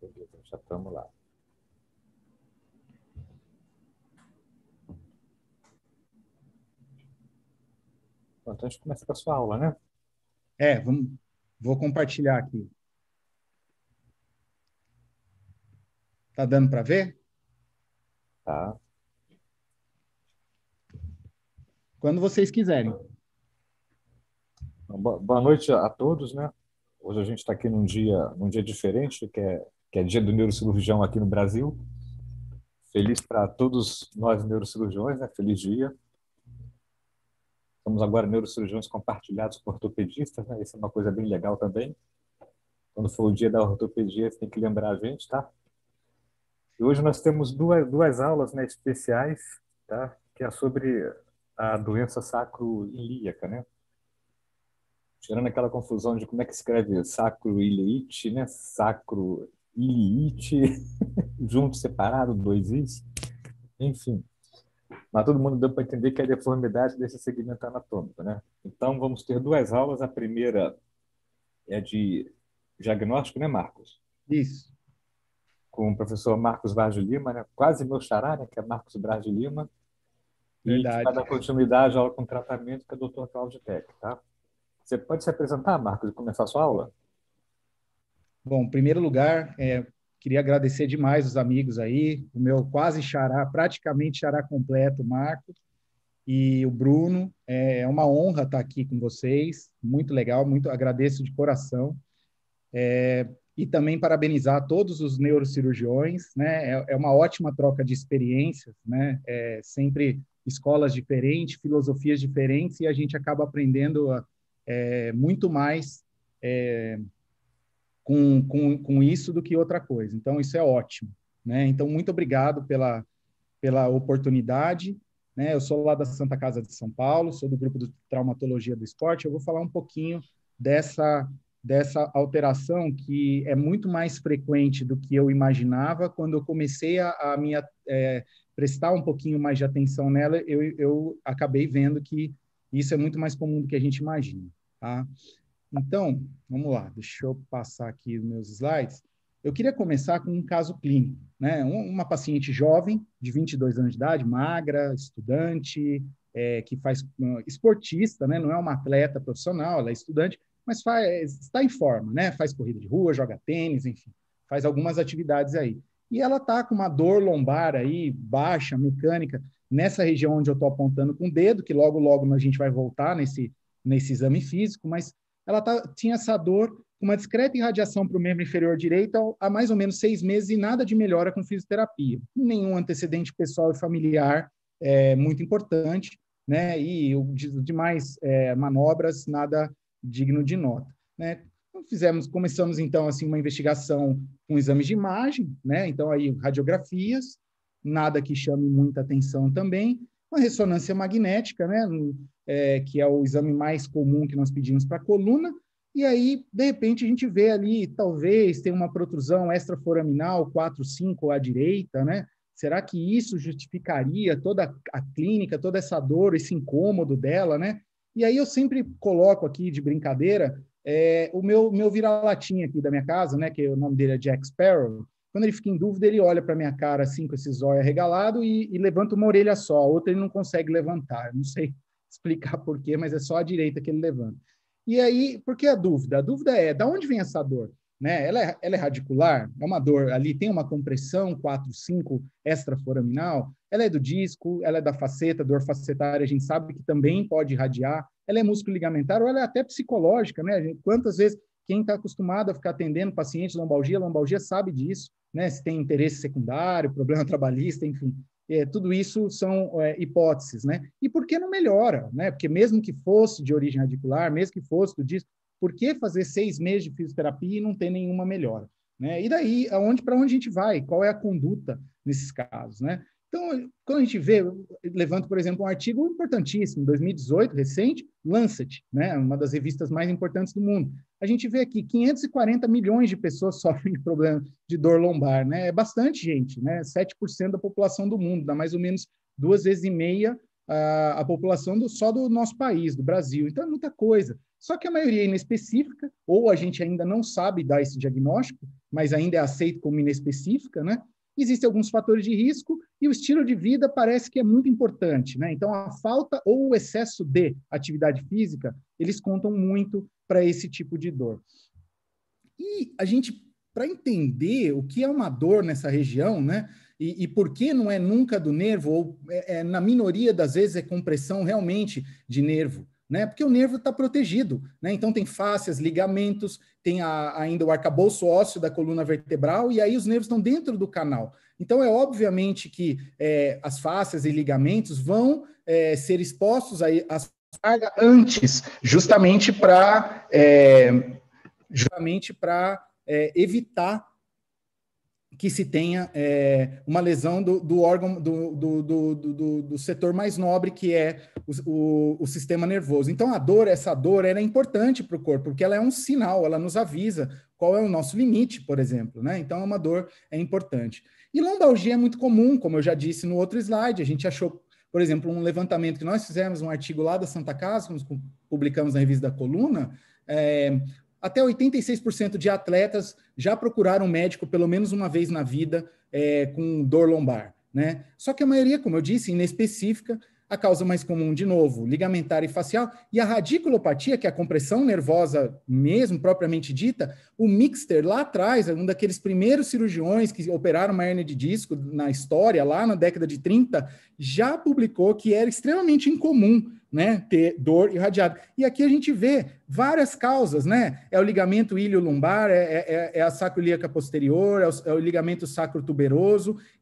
Beleza, já estamos lá. Bom, então a gente começa com a sua aula, né? É, vamos, vou compartilhar aqui. Tá dando para ver? Tá. Quando vocês quiserem. Boa noite a todos, né? Hoje a gente está aqui num dia, num dia diferente, que é que é Dia do Neurocirurgião aqui no Brasil. Feliz para todos nós neurocirurgiões, né? Feliz dia. Somos agora neurocirurgiões compartilhados com ortopedistas, né? Isso é uma coisa bem legal também. Quando for o dia da ortopedia, você tem que lembrar a gente, tá? E hoje nós temos duas, duas aulas né, especiais, tá? Que é sobre a doença sacroiliaca, né? Tirando aquela confusão de como é que escreve sacroileite, né? Sacro Iliite, junto, separado, dois is, enfim. Mas todo mundo deu para entender que é a deformidade desse segmento anatômico. Né? Então, vamos ter duas aulas. A primeira é de diagnóstico, né, Marcos? Isso. Com o professor Marcos Braz de Lima, né? quase meu xará, né? que é Marcos Braz de Lima. Verdade. E para dar continuidade à aula com tratamento, que é o doutor Cláudio Peck. Tá? Você pode se apresentar, Marcos, e começar a sua aula? Bom, em primeiro lugar, é, queria agradecer demais os amigos aí, o meu quase xará, praticamente xará completo, Marco, e o Bruno. É, é uma honra estar aqui com vocês, muito legal, muito agradeço de coração. É, e também parabenizar todos os neurocirurgiões, né? É, é uma ótima troca de experiências, né? É sempre escolas diferentes, filosofias diferentes, e a gente acaba aprendendo é, muito mais é, com, com, com isso do que outra coisa. Então, isso é ótimo. Né? Então, muito obrigado pela, pela oportunidade. Né? Eu sou lá da Santa Casa de São Paulo, sou do grupo de traumatologia do esporte. Eu vou falar um pouquinho dessa dessa alteração que é muito mais frequente do que eu imaginava. Quando eu comecei a, a minha, é, prestar um pouquinho mais de atenção nela, eu, eu acabei vendo que isso é muito mais comum do que a gente imagina. Tá? Então, vamos lá, deixa eu passar aqui os meus slides. Eu queria começar com um caso clínico, né? Uma paciente jovem, de 22 anos de idade, magra, estudante, é, que faz hum, esportista, né? Não é uma atleta profissional, ela é estudante, mas faz, está em forma, né? Faz corrida de rua, joga tênis, enfim, faz algumas atividades aí. E ela está com uma dor lombar aí, baixa, mecânica, nessa região onde eu estou apontando com o dedo, que logo, logo a gente vai voltar nesse, nesse exame físico, mas ela tá, tinha essa dor, uma discreta irradiação para o membro inferior direito há mais ou menos seis meses e nada de melhora com fisioterapia. Nenhum antecedente pessoal e familiar é muito importante, né? E o demais é, manobras, nada digno de nota, né? Então, fizemos, começamos então assim uma investigação com exames de imagem, né? Então aí radiografias, nada que chame muita atenção também uma ressonância magnética, né? É, que é o exame mais comum que nós pedimos para a coluna, e aí, de repente, a gente vê ali, talvez, tem uma protrusão extraforaminal 4, 5 à direita, né? Será que isso justificaria toda a clínica, toda essa dor, esse incômodo dela, né? E aí eu sempre coloco aqui, de brincadeira, é, o meu, meu vira-latinha aqui da minha casa, né? Que o nome dele é Jack Sparrow, quando ele fica em dúvida, ele olha para minha cara assim, com esse zóio arregalado e, e, levanta uma orelha só, a outra ele não consegue levantar. Eu não sei explicar porquê, mas é só a direita que ele levanta. E aí, por que a dúvida? A dúvida é, da onde vem essa dor? Né? Ela, é, ela é radicular? É uma dor ali, tem uma compressão 4, 5 extraforaminal? Ela é do disco, ela é da faceta, dor facetária, a gente sabe que também pode irradiar. Ela é músculo ligamentar ou ela é até psicológica, né? quantas vezes quem está acostumado a ficar atendendo pacientes de lombalgia, lombalgia sabe disso, né? Se tem interesse secundário, problema trabalhista, enfim. É, tudo isso são é, hipóteses, né? E por que não melhora, né? Porque mesmo que fosse de origem radicular, mesmo que fosse do disco, por que fazer seis meses de fisioterapia e não ter nenhuma melhora? Né? E daí, aonde para onde a gente vai? Qual é a conduta nesses casos, né? Então, quando a gente vê, levanto, por exemplo, um artigo importantíssimo, 2018, recente, Lancet, né, uma das revistas mais importantes do mundo, a gente vê aqui 540 milhões de pessoas sofrem de problema de dor lombar, né? É bastante gente, né? 7% da população do mundo, dá mais ou menos duas vezes e meia a, a população do, só do nosso país, do Brasil. Então é muita coisa. Só que a maioria é inespecífica, ou a gente ainda não sabe dar esse diagnóstico, mas ainda é aceito como inespecífica, né? Existem alguns fatores de risco e o estilo de vida parece que é muito importante, né? Então, a falta ou o excesso de atividade física, eles contam muito para esse tipo de dor. E a gente, para entender o que é uma dor nessa região, né? E, e, por que não é nunca do nervo, ou é, é, na minoria das vezes é compressão realmente de nervo né? Porque o nervo está protegido, né? Então tem fáscias, ligamentos, tem a, ainda o arcabouço ósseo da coluna vertebral, e aí os nervos estão dentro do canal. Então é obviamente que é, as fáscias e ligamentos vão é, ser expostos aí carga antes, justamente para é, justamente para é, evitar que se tenha é, uma lesão do, do órgão do, do, do, setor mais nobre, que é o, o, o, sistema nervoso. Então, a dor, essa dor, ela é importante para o corpo, porque ela é um sinal, ela nos avisa qual é o nosso limite, por exemplo. Né? Então, é uma dor é importante. E lombalgia é muito comum, como eu já disse no outro slide, a gente achou, por exemplo, um levantamento que nós fizemos, um artigo lá da Santa Casa, que publicamos na revista da Coluna, é, até 86% de atletas já procuraram um médico pelo menos uma vez na vida é, com dor lombar. Né? Só que a maioria, como eu disse, inespecífica, a causa mais comum, de novo, ligamentar e facial, e a radiculopatia, que é a compressão nervosa mesmo, propriamente dita, o Mixter, lá atrás, um daqueles primeiros cirurgiões que operaram uma hernia de disco na história, lá na década de 30, já publicou que era extremamente incomum né, ter dor irradiada. E aqui a gente vê várias causas, né? É o ligamento ilio-lumbar, é, é, é, é, a sacroiliaca posterior, é o, é o ligamento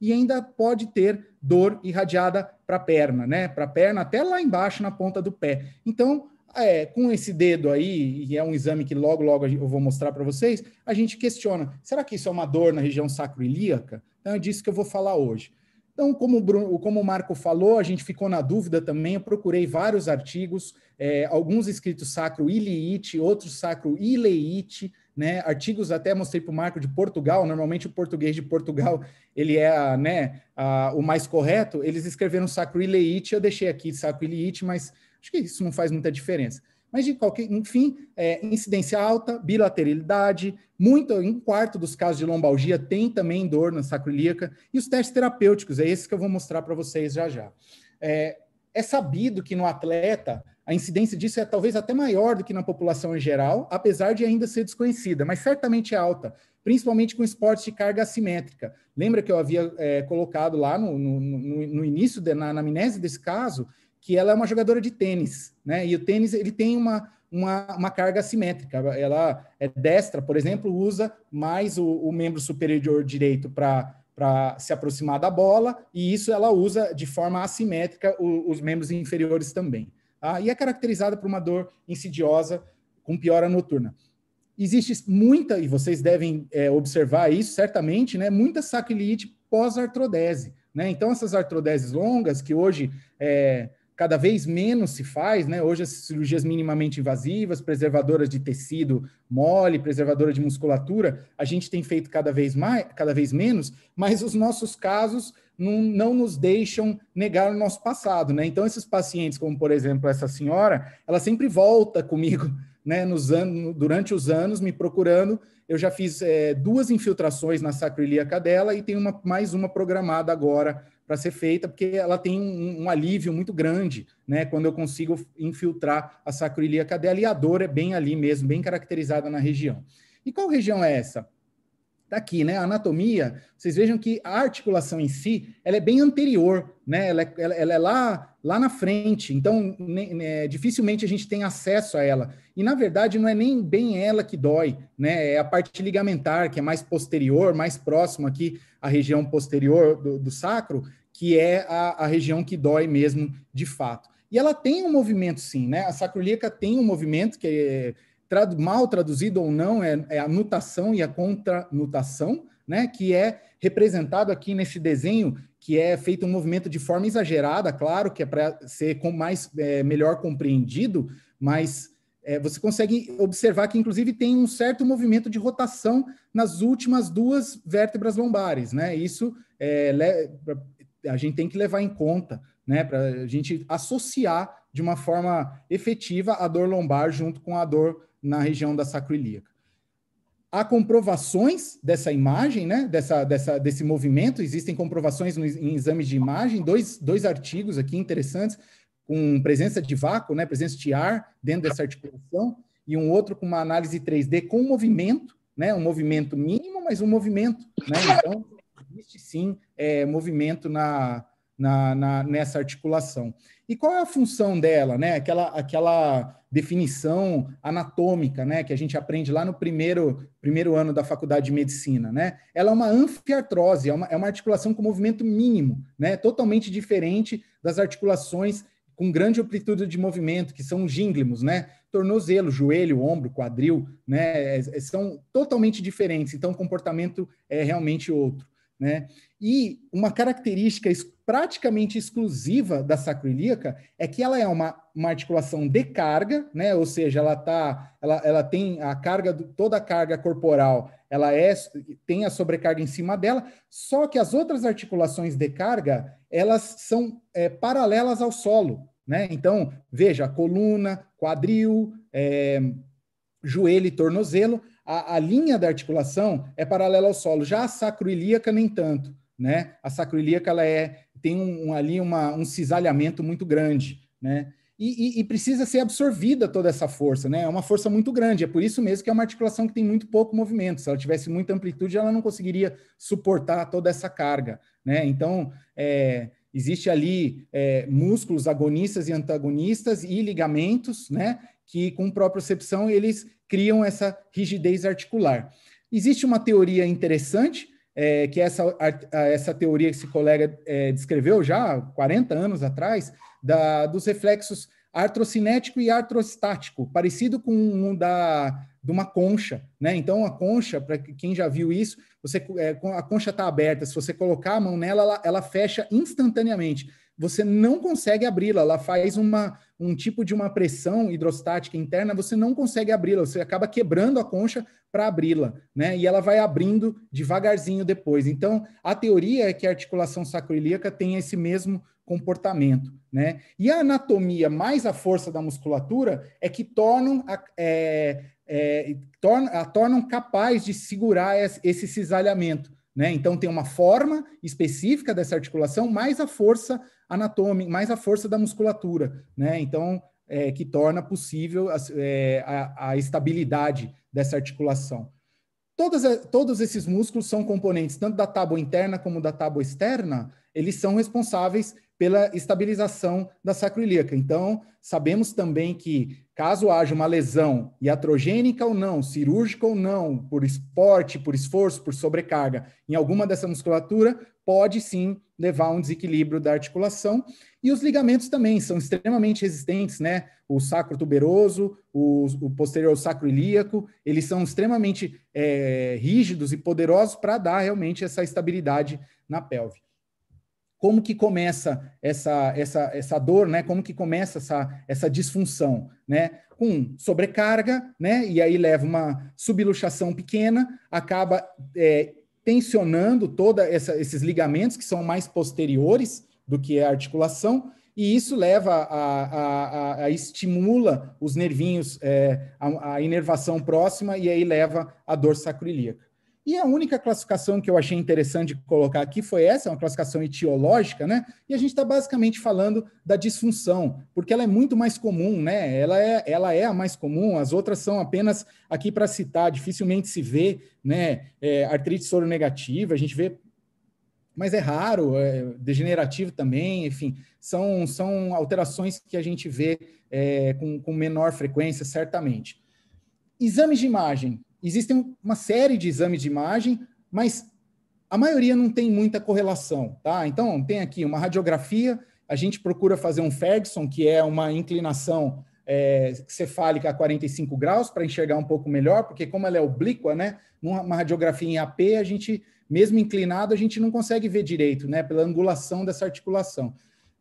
e ainda pode ter dor irradiada para a perna, né? Para a perna até lá embaixo na ponta do pé. Então, é, com esse dedo aí, e é um exame que logo, logo eu vou mostrar para vocês, a gente questiona, será que isso é uma dor na região sacroiliaca? Então, é disso que eu vou falar hoje. Então, como o, Bruno, como o Marco falou, a gente ficou na dúvida também. Eu procurei vários artigos, é, alguns escritos sacro iliite, outros sacro ileite, né? Artigos até mostrei para o Marco de Portugal. Normalmente o português de Portugal ele é né, a, o mais correto. Eles escreveram sacro ileite, eu deixei aqui sacro ileite, mas acho que isso não faz muita diferença. Mas, de qualquer, enfim, é, incidência alta, bilateralidade, muito, um quarto dos casos de lombalgia tem também dor na sacroiliaca, e os testes terapêuticos, é esse que eu vou mostrar para vocês já já. É, é sabido que no atleta a incidência disso é talvez até maior do que na população em geral, apesar de ainda ser desconhecida, mas certamente é alta, principalmente com esportes de carga assimétrica. Lembra que eu havia é, colocado lá no, no, no, no início, de, na anamnese desse caso, que ela é uma jogadora de tênis, né? E o tênis ele tem uma, uma, uma carga assimétrica. Ela é destra, por exemplo, usa mais o, o membro superior direito para para se aproximar da bola, e isso ela usa de forma assimétrica o, os membros inferiores também. Tá? E é caracterizada por uma dor insidiosa com piora noturna. Existe muita, e vocês devem é, observar isso certamente, né, muita sacrilite pós-artrodese. Né? Então, essas artrodeses longas, que hoje é, cada vez menos se faz, né? Hoje as cirurgias minimamente invasivas, preservadoras de tecido mole, preservadora de musculatura, a gente tem feito cada vez mais, cada vez menos, mas os nossos casos não, não nos deixam negar o nosso passado, né? Então esses pacientes, como por exemplo essa senhora, ela sempre volta comigo, né? Nos anos, durante os anos me procurando, eu já fiz é, duas infiltrações na sacroiliaca dela e tem uma mais uma programada agora para ser feita, porque ela tem um, um, alívio muito grande, né? Quando eu consigo infiltrar a sacroiliaca dela e a dor é bem ali mesmo, bem caracterizada na região. E qual região é essa? daqui, né? A anatomia, vocês vejam que a articulação em si, ela é bem anterior, né? Ela é, ela, ela é lá, lá na frente, então ne, ne, né, dificilmente a gente tem acesso a ela. E na verdade não é nem bem ela que dói, né? É a parte ligamentar que é mais posterior, mais próximo aqui à região posterior do, do sacro, que é a, a região que dói mesmo de fato. E ela tem um movimento, sim, né? A sacrolíaca tem um movimento que é trad mal traduzido ou não, é, é a nutação e a contranutação, né, que é representado aqui nesse desenho, que é feito um movimento de forma exagerada, claro, que é para ser com mais é, melhor compreendido, mas é, você consegue observar que, inclusive, tem um certo movimento de rotação nas últimas duas vértebras lombares, né? Isso é, a gente tem que levar em conta, né? Para a gente associar de uma forma efetiva a dor lombar junto com a dor na região da sacroiliaca. Há comprovações dessa imagem, né? dessa, dessa, desse movimento, existem comprovações no, em exames de imagem, dois, dois artigos aqui interessantes, com presença de vácuo, né? presença de ar dentro dessa articulação, e um outro com uma análise 3D com movimento, né? um movimento mínimo, mas um movimento. Né? Então, existe sim é, movimento na, na, na, nessa articulação. E qual é a função dela, né? Aquela, aquela definição anatômica, né? Que a gente aprende lá no primeiro, primeiro ano da faculdade de medicina, né? Ela é uma anfiartrose, é uma, é uma articulação com movimento mínimo, né? Totalmente diferente das articulações com grande amplitude de movimento, que são os gínglimos, né? Tornozelo, joelho, ombro, quadril, né? É, é, são totalmente diferentes, então o comportamento é realmente outro, né? E uma característica praticamente exclusiva da sacroiliaca é que ela é uma, uma articulação de carga, né? ou seja, ela, tá, ela, ela tem a carga, do, toda a carga corporal, ela é, tem a sobrecarga em cima dela, só que as outras articulações de carga, elas são é, paralelas ao solo. Né? Então, veja, coluna, quadril, é, joelho e tornozelo, a, a linha da articulação é paralela ao solo, já a sacroiliaca nem tanto né? A sacroiliaca ela é tem um, ali uma, um cisalhamento muito grande, né? E, e, e, precisa ser absorvida toda essa força, né? É uma força muito grande. É por isso mesmo que é uma articulação que tem muito pouco movimento. Se ela tivesse muita amplitude, ela não conseguiria suportar toda essa carga, né? Então, é, existe ali é, músculos agonistas e antagonistas e ligamentos, né? Que com propriocepção eles criam essa rigidez articular. Existe uma teoria interessante é, que essa, essa teoria que esse colega é, descreveu já 40 anos atrás, da, dos reflexos artrocinético e artrostático, parecido com um da de uma concha, né? Então a concha, para quem já viu isso, você é, a concha está aberta, se você colocar a mão nela, ela, ela fecha instantaneamente. Você não consegue abri-la, ela faz uma um tipo de uma pressão hidrostática interna, você não consegue abri-la, você acaba quebrando a concha para abri-la, né? E ela vai abrindo devagarzinho depois. Então, a teoria é que a articulação sacroiliaca tem esse mesmo comportamento, né? E a anatomia mais a força da musculatura é que tornam a, é, é, torna, a tornam capaz de segurar esse cisalhamento. Né? Então, tem uma forma específica dessa articulação, mais a força anatômica, mais a força da musculatura, né? Então, é, que torna possível a, é, a, a estabilidade dessa articulação. todos esses músculos são componentes tanto da tábua interna como da tábua externa, eles são responsáveis pela estabilização da sacroiliaca. Então, sabemos também que, caso haja uma lesão iatrogênica ou não, cirúrgica ou não, por esporte, por esforço, por sobrecarga, em alguma dessa musculatura, pode sim levar a um desequilíbrio da articulação. E os ligamentos também são extremamente resistentes, né? O sacro tuberoso, o, o posterior sacro ilíaco, eles são extremamente é, rígidos e poderosos para dar realmente essa estabilidade na pelve como que começa essa, essa, essa dor, né? Como que começa essa, essa disfunção, né? Com sobrecarga, né? E aí leva uma subluxação pequena, acaba é, tensionando todos esses ligamentos que são mais posteriores do que a articulação, e isso leva a, a, a, a estimula os nervinhos, é, a, a inervação próxima, e aí leva a dor sacroiliaca. E a única classificação que eu achei interessante colocar aqui foi essa, é uma classificação etiológica, né? E a gente está basicamente falando da disfunção, porque ela é muito mais comum, né? Ela é, ela é a mais comum, as outras são apenas aqui para citar, dificilmente se vê, né? É, artrite soronegativa, a gente vê, mas é raro, é degenerativo também, enfim, são, são alterações que a gente vê é, com, com menor frequência, certamente. Exames de imagem, existem uma série de exames de imagem, mas a maioria não tem muita correlação, tá? Então, tem aqui uma radiografia, a gente procura fazer um Ferguson, que é uma inclinação é, cefálica a 45 graus, para enxergar um pouco melhor, porque como ela é oblíqua, né? Numa radiografia em AP, a gente, mesmo inclinado, a gente não consegue ver direito, né? Pela angulação dessa articulação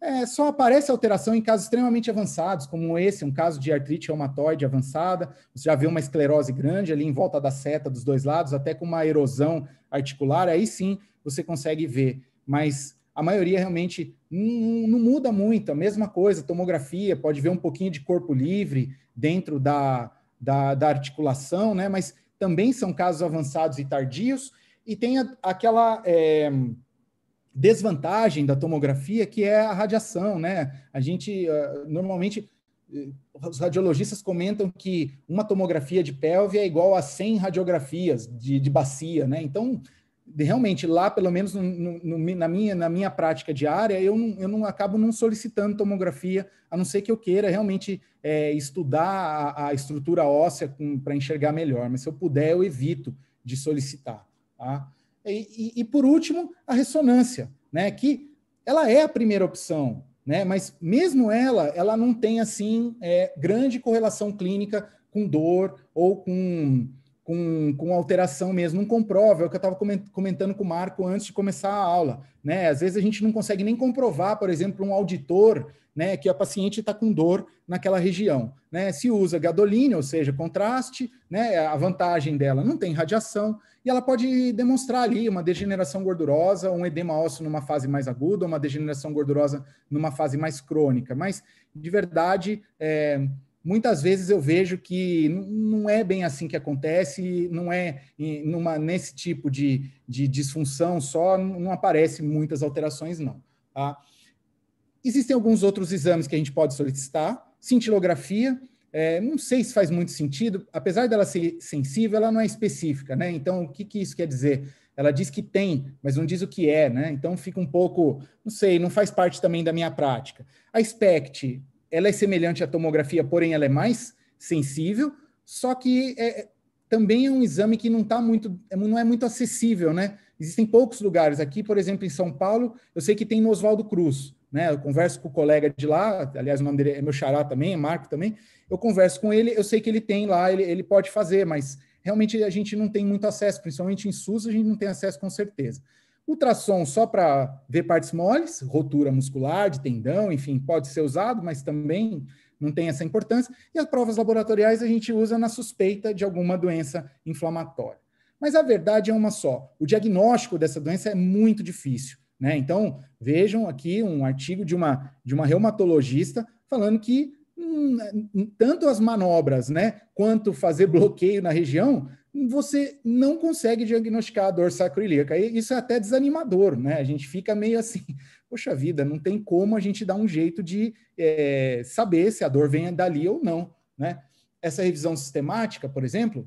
é, só aparece alteração em casos extremamente avançados, como esse, um caso de artrite reumatoide avançada. Você já vê uma esclerose grande ali em volta da seta dos dois lados, até com uma erosão articular. Aí sim você consegue ver, mas a maioria realmente não, não muda muito. A mesma coisa, tomografia, pode ver um pouquinho de corpo livre dentro da, da, da articulação, né? Mas também são casos avançados e tardios. E tem a, aquela. É, desvantagem da tomografia, que é a radiação, né? A gente uh, normalmente eh, os radiologistas comentam que uma tomografia de pelve é igual a 100 radiografias de, de bacia, né? Então, realmente, lá, pelo menos no, no, na, minha, na minha prática diária, eu não, eu não acabo não solicitando tomografia, a não ser que eu queira realmente é, estudar a, a, estrutura óssea para enxergar melhor. Mas se eu puder, eu evito de solicitar, tá? E, e, e por último, a ressonância, né? Que ela é a primeira opção, né? Mas mesmo ela, ela não tem assim é, grande correlação clínica com dor ou com com, com alteração mesmo, não comprova, é o que eu estava comentando com o Marco antes de começar a aula. Né? Às vezes a gente não consegue nem comprovar, por exemplo, um auditor né, que a paciente está com dor naquela região. Né? Se usa gadolina, ou seja, contraste, né, a vantagem dela não tem radiação, e ela pode demonstrar ali uma degeneração gordurosa, um edema ósseo numa fase mais aguda, uma degeneração gordurosa numa fase mais crônica. Mas, de verdade, é, muitas vezes eu vejo que não é bem assim que acontece, não é numa, nesse tipo de, de disfunção só, não aparece muitas alterações, não. Tá? Existem alguns outros exames que a gente pode solicitar, cintilografia, é, não sei se faz muito sentido, apesar dela ser sensível, ela não é específica, né? Então, o que, que isso quer dizer? Ela diz que tem, mas não diz o que é, né? Então fica um pouco, não sei, não faz parte também da minha prática. A SPECT, ela é semelhante à tomografia, porém ela é mais sensível, só que é, é também é um exame que não tá muito, é, não é muito acessível, né? Existem poucos lugares aqui, por exemplo, em São Paulo, eu sei que tem no Oswaldo Cruz, né? Eu converso com o colega de lá, aliás, o nome dele é meu xará também, é Marco também. Eu converso com ele, eu sei que ele tem lá, ele, ele pode fazer, mas realmente a gente não tem muito acesso, principalmente em SUS, a gente não tem acesso com certeza. Ultrassom só para ver partes moles, rotura muscular, de tendão, enfim, pode ser usado, mas também não tem essa importância. E as provas laboratoriais a gente usa na suspeita de alguma doença inflamatória. Mas a verdade é uma só: o diagnóstico dessa doença é muito difícil. Né? Então, vejam aqui um artigo de uma, de uma reumatologista falando que hum, tanto as manobras né, quanto fazer bloqueio na região você não consegue diagnosticar a dor sacroiliaca. E isso é até desanimador, né? A gente fica meio assim, poxa vida, não tem como a gente dar um jeito de é, saber se a dor vem dali ou não, né? Essa revisão sistemática, por exemplo,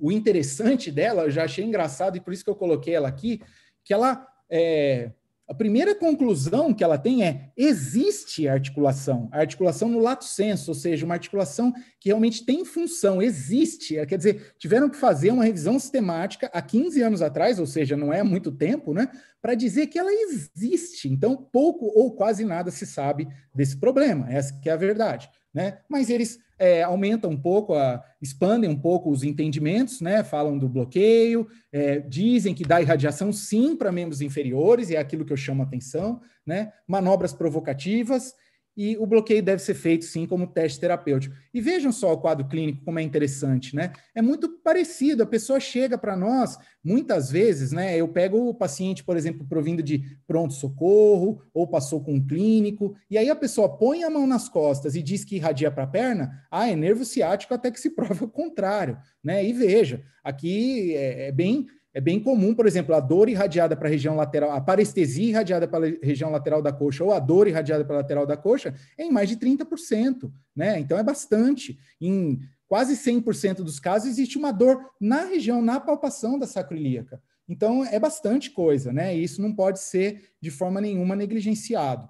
o interessante dela, eu já achei engraçado e por isso que eu coloquei ela aqui, que ela é, a primeira conclusão que ela tem é: existe articulação, articulação no lato senso, ou seja, uma articulação que realmente tem função, existe. É, quer dizer, tiveram que fazer uma revisão sistemática há 15 anos atrás, ou seja, não é muito tempo, né? para dizer que ela existe. Então, pouco ou quase nada se sabe desse problema. Essa que é a verdade. Né? Mas eles é, aumentam um pouco, a, expandem um pouco os entendimentos, né? falam do bloqueio, é, dizem que dá irradiação sim para membros inferiores, e é aquilo que eu chamo a atenção, né? manobras provocativas, e o bloqueio deve ser feito, sim, como teste terapêutico. E vejam só o quadro clínico, como é interessante, né? É muito parecido, a pessoa chega para nós, muitas vezes, né? Eu pego o paciente, por exemplo, provindo de pronto-socorro, ou passou com um clínico, e aí a pessoa põe a mão nas costas e diz que irradia para a perna, ah, é nervo ciático até que se prova o contrário, né? E veja, aqui é, é bem é bem comum, por exemplo, a dor irradiada para a região lateral, a parestesia irradiada para a região lateral da coxa ou a dor irradiada para a lateral da coxa é em mais de 30%, né? Então é bastante. Em quase 100% dos casos existe uma dor na região, na palpação da sacroiliaca. Então é bastante coisa, né? E isso não pode ser de forma nenhuma negligenciado.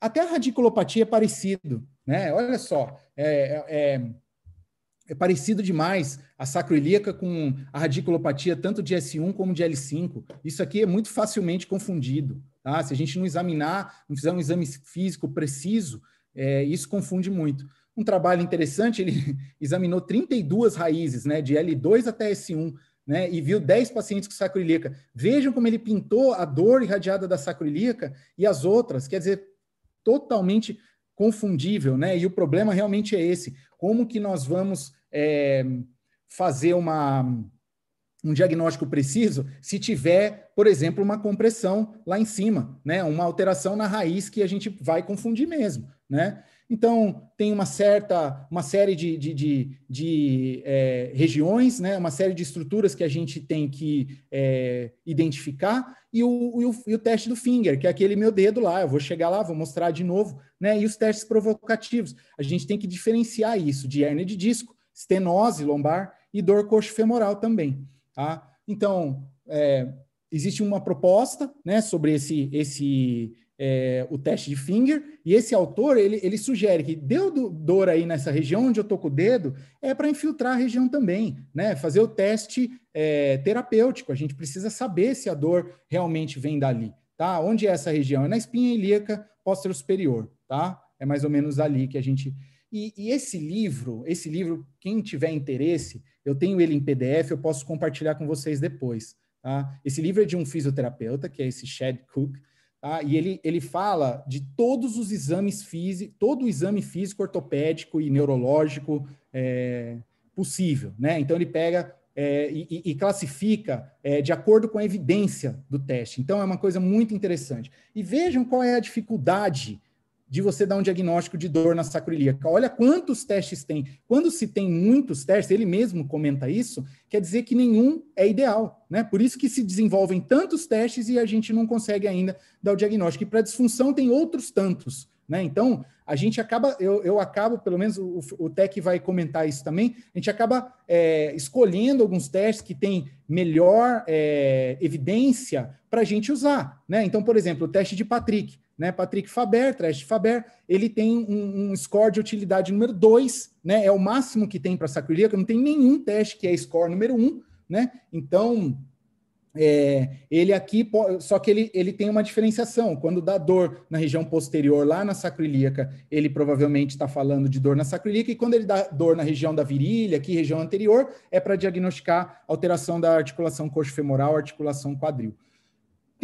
Até a radiculopatia é parecido, né? Olha só, é, é, é é parecido demais a sacroiliaca com a radiculopatia tanto de S1 como de L5. Isso aqui é muito facilmente confundido. Tá? Se a gente não examinar, não fizer um exame físico preciso, é, isso confunde muito. Um trabalho interessante, ele examinou 32 raízes, né, de L2 até S1, né, e viu 10 pacientes com sacroiliaca. Vejam como ele pintou a dor irradiada da sacroiliaca e as outras, quer dizer, totalmente confundível, né? E o problema realmente é esse: como que nós vamos é, fazer uma, um diagnóstico preciso se tiver, por exemplo, uma compressão lá em cima, né? Uma alteração na raiz que a gente vai confundir mesmo, né? Então, tem uma certa, uma série de, de, de, de é, regiões, né? uma série de estruturas que a gente tem que é, identificar, e o, e, o, e o, teste do finger, que é aquele meu dedo lá, eu vou chegar lá, vou mostrar de novo, né? E os testes provocativos. A gente tem que diferenciar isso de hernia de disco, estenose lombar e dor coxofemoral também. Tá? Então, é, existe uma proposta né, sobre esse, esse é, o teste de finger, e esse autor ele, ele sugere que deu dor aí nessa região onde eu tô com o dedo, é para infiltrar a região também, né? Fazer o teste é, terapêutico, a gente precisa saber se a dor realmente vem dali, tá? Onde é essa região? É na espinha ilíaca posterior superior, tá? É mais ou menos ali que a gente. E, e esse livro, esse livro, quem tiver interesse, eu tenho ele em PDF, eu posso compartilhar com vocês depois. Tá? Esse livro é de um fisioterapeuta, que é esse Chad Cook, ah, e ele, ele fala de todos os exames físicos, todo o exame físico, ortopédico e neurológico é, possível, né? Então ele pega é, e, e, classifica é, de acordo com a evidência do teste. Então é uma coisa muito interessante. E vejam qual é a dificuldade de você dar um diagnóstico de dor na sacroiliaca. Olha quantos testes tem. Quando se tem muitos testes, ele mesmo comenta isso, quer dizer que nenhum é ideal, né? Por isso que se desenvolvem tantos testes e a gente não consegue ainda dar o diagnóstico. E para disfunção tem outros tantos, né? Então, a gente acaba, eu, eu acabo, pelo menos o, o Tech vai comentar isso também, a gente acaba é, escolhendo alguns testes que têm melhor é, evidência para a gente usar. Né? Então, por exemplo, o teste de Patrick né? Patrick Faber, Trash Faber, ele tem um, um score de utilidade número 2, né? É o máximo que tem para sacrilégio, não tem nenhum teste que é score número 1, um, né? Então, é, ele aqui, só que ele, ele tem uma diferenciação. Quando dá dor na região posterior, lá na sacroiliaca, ele provavelmente está falando de dor na sacroiliaca, e quando ele dá dor na região da virilha, aqui, região anterior, é para diagnosticar alteração da articulação coxo-femoral, articulação quadril.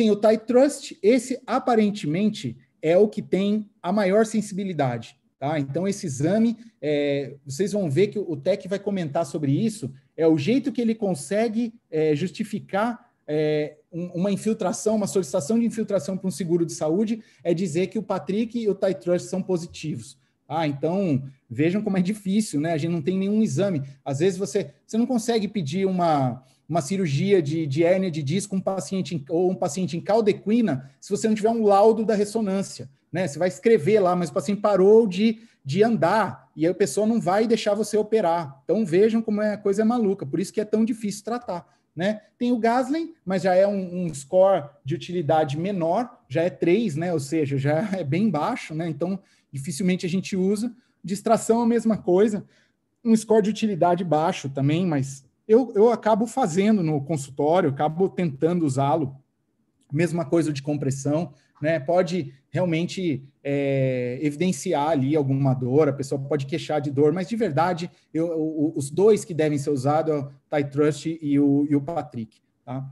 Tem o Thai Trust, esse aparentemente é o que tem a maior sensibilidade. Tá? Então, esse exame, é, vocês vão ver que o Tech vai comentar sobre isso, é o jeito que ele consegue é, justificar é, uma infiltração, uma solicitação de infiltração para um seguro de saúde, é dizer que o Patrick e o Thai Trust são positivos. Ah, então vejam como é difícil, né? A gente não tem nenhum exame. Às vezes você, você não consegue pedir uma, uma cirurgia de, de hérnia de disco, um paciente ou um paciente em caldequina, se você não tiver um laudo da ressonância, né? Você vai escrever lá, mas o paciente parou de, de andar e aí a pessoa não vai deixar você operar. Então vejam como é, a coisa é maluca, por isso que é tão difícil tratar. Né? Tem o gaslin mas já é um, um, score de utilidade menor, já é 3, né? ou seja, já é bem baixo, né? então dificilmente a gente usa. Distração é a mesma coisa, um score de utilidade baixo também, mas eu, eu acabo fazendo no consultório, acabo tentando usá-lo. Mesma coisa de compressão, né? Pode realmente é, evidenciar ali alguma dor, a pessoa pode queixar de dor, mas de verdade, eu, eu, os dois que devem ser usados é o Titrust Trust e o, e o Patrick, tá?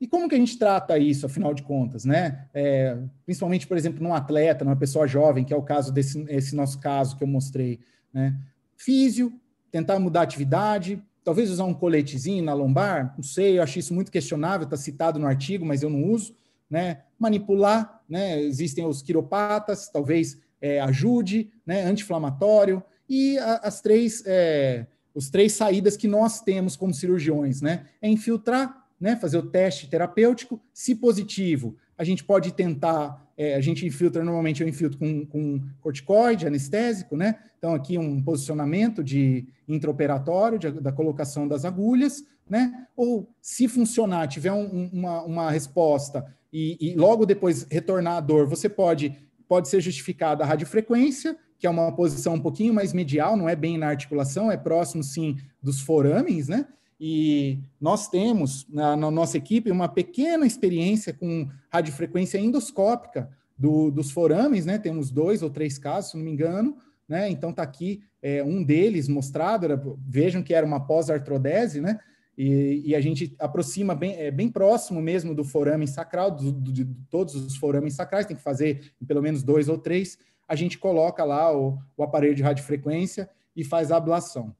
E como que a gente trata isso, afinal de contas, né? É, principalmente, por exemplo, num atleta, numa pessoa jovem, que é o caso desse esse nosso caso que eu mostrei, né? Físio, tentar mudar a atividade, Talvez usar um coletezinho na lombar, não sei, eu acho isso muito questionável, está citado no artigo, mas eu não uso. Né? Manipular, né? existem os quiropatas, talvez é, ajude, né? anti-inflamatório, e a, as três, é, os três saídas que nós temos como cirurgiões, né? É infiltrar, né? fazer o teste terapêutico, se positivo, a gente pode tentar é, a gente infiltra, normalmente eu infiltro com, com corticoide, anestésico, né? Então, aqui um posicionamento de intraoperatório, de, da colocação das agulhas, né? Ou se funcionar, tiver um, uma, uma resposta e, e, logo depois retornar a dor, você pode, pode ser justificada a radiofrequência, que é uma posição um pouquinho mais medial, não é bem na articulação, é próximo sim dos foramens, né? E nós temos na, na nossa equipe uma pequena experiência com radiofrequência endoscópica do, dos forames, né? Temos dois ou três casos, se não me engano, né? Então está aqui é, um deles mostrado. Era, vejam que era uma pós-artrodese, né? E, e, a gente aproxima bem, é, bem próximo mesmo do forame sacral, do, do, de todos os forames sacrais, tem que fazer pelo menos dois ou três. A gente coloca lá o, o aparelho de radiofrequência e faz a ablação.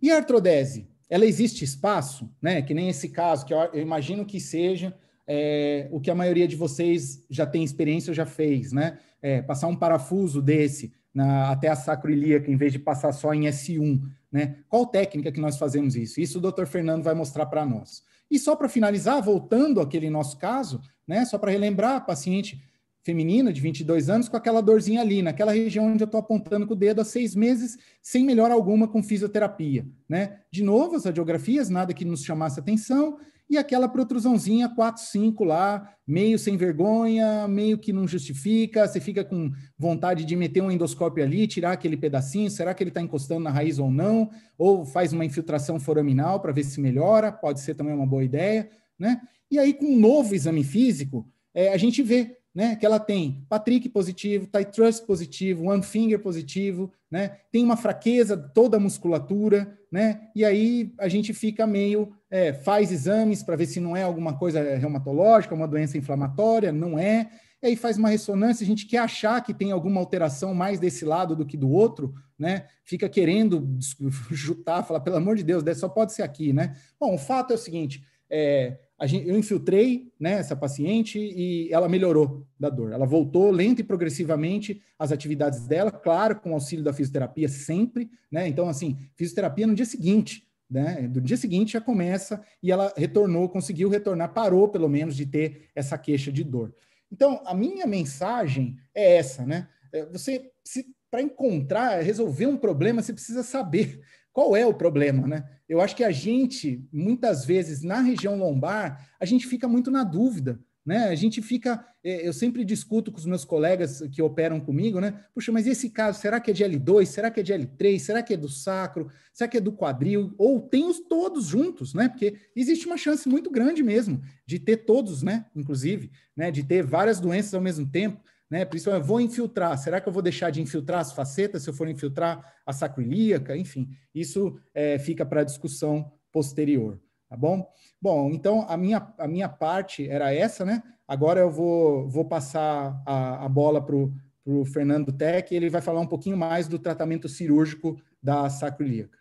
E a artrodese? Ela existe espaço, né? Que nem esse caso, que eu, imagino que seja é, o que a maioria de vocês já tem experiência ou já fez, né? É, passar um parafuso desse na, até a sacroilíaca, em vez de passar só em S1, né? Qual técnica que nós fazemos isso? Isso o doutor Fernando vai mostrar para nós. E só para finalizar, voltando àquele nosso caso, né? Só para relembrar, paciente feminina de 22 anos com aquela dorzinha ali, naquela região onde eu estou apontando com o dedo há seis meses, sem melhora alguma com fisioterapia. Né? De novo, as radiografias, nada que nos chamasse atenção, e aquela protrusãozinha 4, 5 lá, meio sem vergonha, meio que não justifica, você fica com vontade de meter um endoscópio ali, tirar aquele pedacinho, será que ele está encostando na raiz ou não? Ou faz uma infiltração foraminal para ver se melhora, pode ser também uma boa ideia, né? E aí, com um novo exame físico, é, a gente vê né, que ela tem Patrick positivo, tight Trust positivo, One Finger positivo, né, tem uma fraqueza toda a musculatura, né, e aí a gente fica meio, é, faz exames para ver se não é alguma coisa reumatológica, uma doença inflamatória, não é, e aí faz uma ressonância, a gente quer achar que tem alguma alteração mais desse lado do que do outro, né, fica querendo jutar, falar, pelo amor de Deus, né, só pode ser aqui, né. Bom, o fato é o seguinte, é, Gente, eu infiltrei né, essa paciente e ela melhorou da dor. Ela voltou lenta e progressivamente às atividades dela, claro, com auxílio da fisioterapia sempre, né? Então, assim, fisioterapia no dia seguinte, né? Do dia seguinte já começa e ela retornou, conseguiu retornar, parou pelo menos de ter essa queixa de dor. Então, a minha mensagem é essa, né? É, você, para encontrar, resolver um problema, você precisa saber qual é o problema, né? Eu acho que a gente, muitas vezes, na região lombar, a gente fica muito na dúvida. Né? A gente fica, é, eu sempre discuto com os meus colegas que operam comigo, né? Puxa, mas esse caso, será que é de L2? Será que é de L3? Será que é do sacro? Será que é do quadril? Ou tem os todos juntos, né? Porque existe uma chance muito grande mesmo de ter todos, né? Inclusive, né? De ter várias doenças ao mesmo tempo. Né? Principalmente, eu vou infiltrar. Será que eu vou deixar de infiltrar as facetas se eu for infiltrar a sacroiliaca, Enfim, isso é, fica para discussão posterior, tá bom? Bom, então a minha, a minha parte era essa, né? Agora eu vou, vou passar a, a bola para o Fernando Tech, ele vai falar um pouquinho mais do tratamento cirúrgico da sacroiliaca.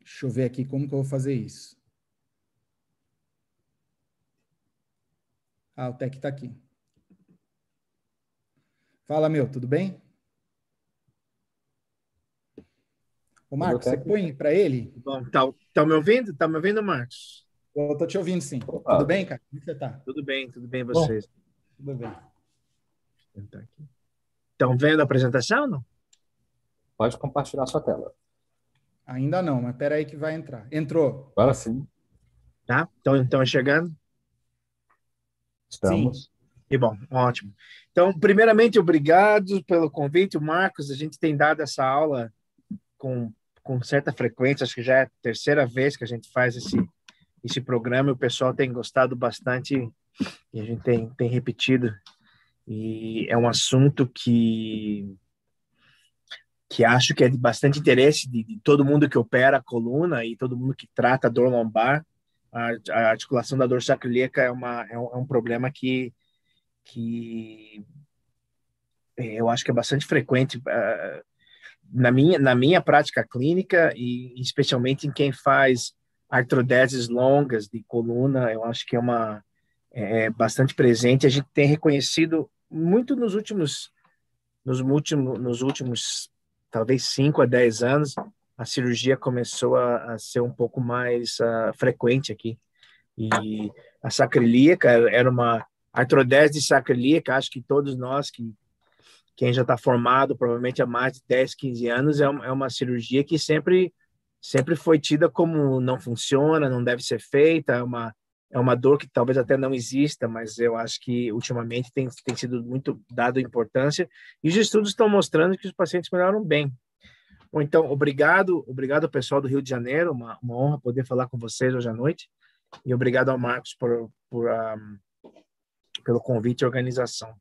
Deixa eu ver aqui como que eu vou fazer isso. Ah, o Tech está aqui. Fala, meu, tudo bem? O Marcos, você põe para ele? Tá, tá me ouvindo? Tá me ouvindo, Marcos? Eu tô te ouvindo, sim. Opa. Tudo bem, cara? Como é você tá? Tudo bem, tudo bem vocês? Bom, tudo bem. Estão tá vendo a apresentação, não? Pode compartilhar sua tela. Ainda não, mas espera aí que vai entrar. Entrou. Agora sim. Tá? Então, então é chegando? Estamos. Sim bom, ótimo. Então, primeiramente, obrigado pelo convite, Marcos. A gente tem dado essa aula com, com certa frequência, acho que já é a terceira vez que a gente faz esse, esse programa o pessoal tem gostado bastante e a gente tem, tem repetido. E é um assunto que, que acho que é de bastante interesse de, de todo mundo que opera a coluna e todo mundo que trata a dor lombar. A, a articulação da dor sacroiliaca é, uma, é um, é um problema que que é, eu acho que é bastante frequente é, na, minha, na minha prática clínica e especialmente em quem faz artrodeses longas de coluna, eu acho que é uma é, é bastante presente. A gente tem reconhecido muito nos últimos nos últimos nos últimos talvez 5 a 10 anos a cirurgia começou a, a ser um pouco mais uh, frequente aqui. E a sacrilíaca era uma Artrodés de sacrílica, acho que todos nós, que quem já está formado, provavelmente há mais de 10, 15 anos, é uma, é uma cirurgia que sempre, sempre foi tida como não funciona, não deve ser feita, é uma, é uma dor que talvez até não exista, mas eu acho que ultimamente tem, tem sido muito dado importância, e os estudos estão mostrando que os pacientes melhoram bem. Bom, então, obrigado, obrigado ao pessoal do Rio de Janeiro, uma, uma honra poder falar com vocês hoje à noite, e obrigado ao Marcos por, por um, ah, pelo convite e organização.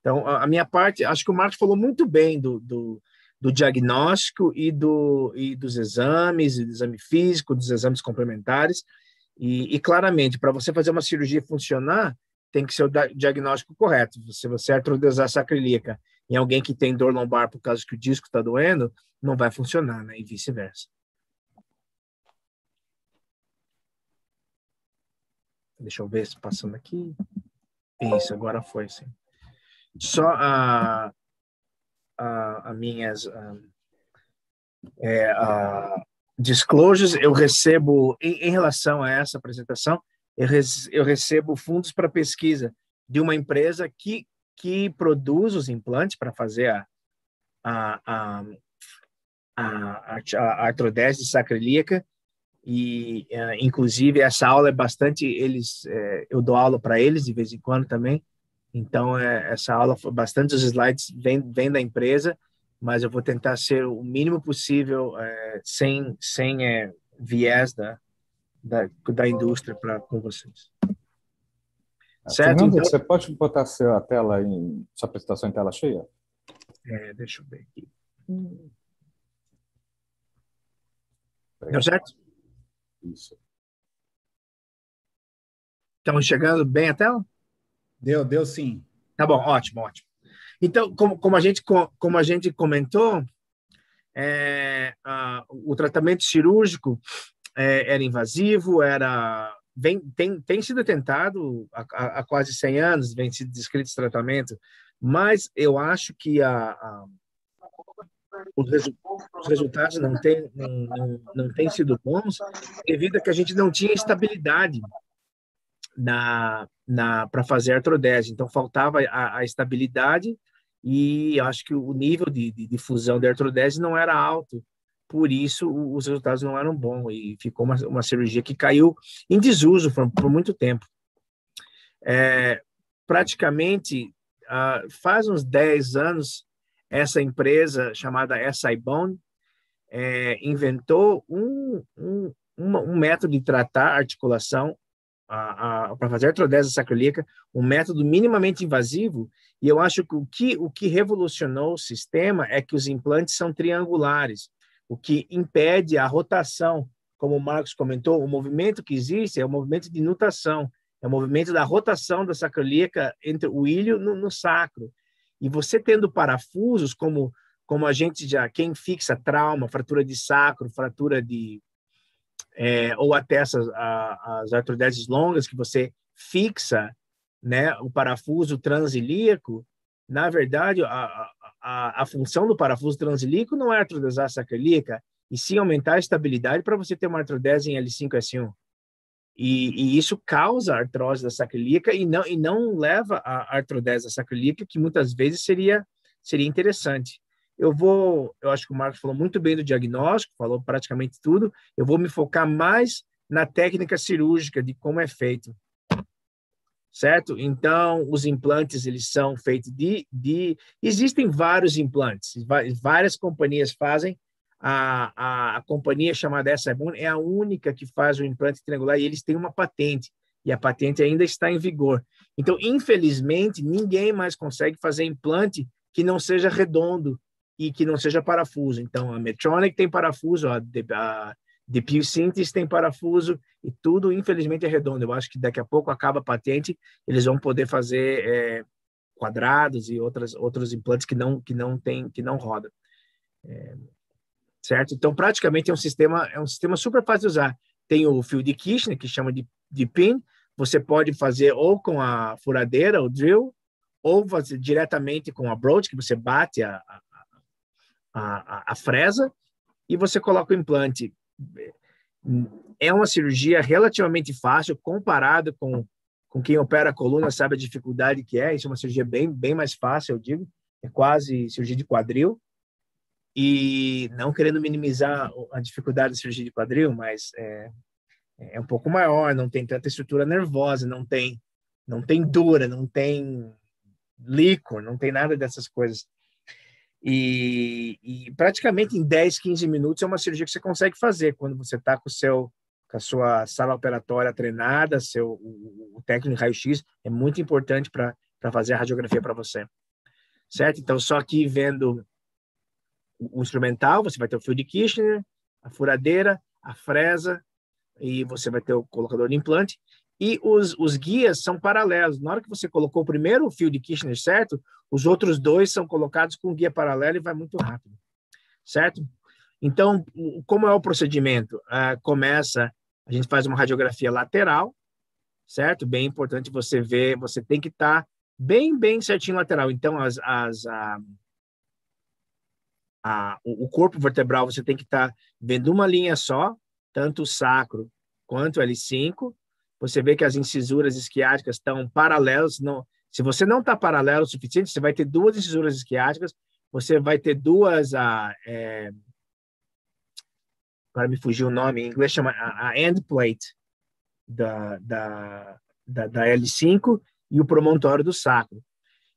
Então, a minha parte, acho que o Marcos falou muito bem do, do, do diagnóstico e, do, e dos exames, e do exame físico, dos exames complementares. E, e claramente, para você fazer uma cirurgia funcionar, tem que ser o diagnóstico correto. Se você artrodesar sacrilíaca em alguém que tem dor lombar por causa que o disco está doendo, não vai funcionar, né? E vice-versa. Deixa eu ver se passando aqui. Isso, agora foi, sim. Só a, a, a minhas é, a disclosures, eu recebo, em, em, relação a essa apresentação, eu, res, eu recebo fundos para pesquisa de uma empresa que, que produz os implantes para fazer a, a, a, a, a artrodese sacralíaca e é, inclusive essa aula é bastante eles é, eu dou aula para eles de vez em quando também então é, essa aula é bastante os slides vem, vem da empresa mas eu vou tentar ser o mínimo possível é, sem sem viés da, da, da indústria para com vocês ah, certo Fernando, então, você pode botar sua tela em sua apresentação em tela cheia deixa eu ver aqui hum. Deu certo? Isso. Estamos chegando bem até? Deu, deu sim. Tá bom, ótimo, ótimo. Então, como, como, a, gente, como a gente comentou, é, a, o tratamento cirúrgico é, era invasivo, era vem, tem, tem sido tentado há, há, quase 100 anos, vem sido descrito esse tratamento, mas eu acho que a, a os, resu os resultados não têm não, não, não tem sido bons devido a que a gente não tinha estabilidade na, na para fazer artrodese. Então, faltava a, a, estabilidade e acho que o nível de, de difusão da artrodese não era alto. Por isso, os resultados não eram bons e ficou uma, uma cirurgia que caiu em desuso por, por muito tempo. É, praticamente, ah, faz uns 10 anos, essa empresa chamada SIBone é, inventou um, um, um, método de tratar a articulação para fazer artrodese sacroiliaca, um método minimamente invasivo, e eu acho que o que, o que revolucionou o sistema é que os implantes são triangulares, o que impede a rotação, como o Marcos comentou, o movimento que existe é o movimento de nutação, é o movimento da rotação da sacroiliaca entre o ilho no, no sacro. E você tendo parafusos como como a gente já quem fixa trauma, fratura de sacro, fratura de é, ou até essas a, as artrodeses longas que você fixa, né, o parafuso transilíaco, na verdade a, a, a função do parafuso transilíaco não é artrodesar sacroiliaca, e sim aumentar a estabilidade para você ter uma artrodese em L5S1. E, e, isso causa artrose da sacrílica e não, e não leva a artrodese da sacrílica, que muitas vezes seria, seria interessante. Eu vou, eu acho que o Marcos falou muito bem do diagnóstico, falou praticamente tudo. Eu vou me focar mais na técnica cirúrgica de como é feito, certo? Então, os implantes eles são feitos de, de existem vários implantes, várias companhias fazem, a, a, a companhia chamada SIBON é, é a única que faz o implante triangular e eles têm uma patente, e a patente ainda está em vigor. Então, infelizmente, ninguém mais consegue fazer implante que não seja redondo e que não seja parafuso. Então, a Medtronic tem parafuso, a, a DePew Synthes tem parafuso e tudo, infelizmente, é redondo. Eu acho que daqui a pouco acaba a patente, eles vão poder fazer é, quadrados e outras, outros implantes que não, que não, tem, que não roda. É, certo? Então, praticamente é um sistema é um sistema super fácil de usar. Tem o fio de Kirchner, que chama de, de pin, você pode fazer ou com a furadeira, o drill, ou fazer diretamente com a broach, que você bate a, a, a, a fresa e você coloca o implante. É uma cirurgia relativamente fácil, comparado com, com quem opera a coluna, sabe a dificuldade que é. Isso é uma cirurgia bem, bem mais fácil, eu digo. É quase cirurgia de quadril. E não querendo minimizar a dificuldade de cirurgia de quadril, mas é, é um pouco maior, não tem tanta estrutura nervosa, não tem, não tem dura, não tem líquor, não tem nada dessas coisas. E, e, praticamente em 10, 15 minutos é uma cirurgia que você consegue fazer quando você está com, seu, com a sua sala operatória treinada, seu, o, o técnico de raio-x é muito importante para fazer a radiografia para você. Certo? Então, só aqui vendo o instrumental, você vai ter o fio de Kirchner, né? a furadeira, a fresa, e você vai ter o colocador de implante. E os, os guias são paralelos. Na hora que você colocou o primeiro fio de Kirchner né, certo, os outros dois são colocados com guia paralelo e vai muito rápido, certo? Então, como é o procedimento? Ah, começa, a gente faz uma radiografia lateral, certo? Bem importante você ver, você tem que estar tá bem, bem certinho lateral. Então, as, as, ah, a, o corpo vertebral você tem que estar tá vendo uma linha só, tanto o sacro quanto o L5. Você vê que as incisuras esquiáticas estão paralelas. Não, se você não está paralelo o suficiente, você vai ter duas incisuras esquiáticas, você vai ter duas. A, é, para me fugir o nome, em inglês chama a, a end plate da, da, da, da L5 e o promontório do sacro.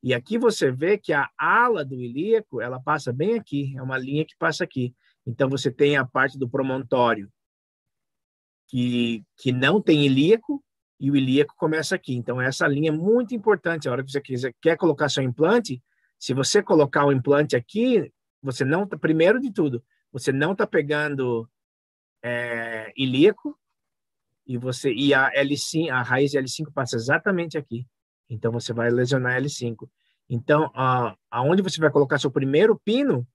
E aqui você vê que a ala do ilíaco, ela passa bem aqui, é uma linha que passa aqui. Então você tem a parte do promontório que, que não tem ilíaco e o ilíaco começa aqui. Então essa linha é muito importante. A hora que você quiser, quer colocar seu implante, se você colocar o implante aqui, você não tá, primeiro de tudo, você não está pegando é, ilíaco e você e a L5, a raiz de L5 passa exatamente aqui. Então, você vai lesionar L5. Então, a, aonde você vai colocar seu primeiro pino?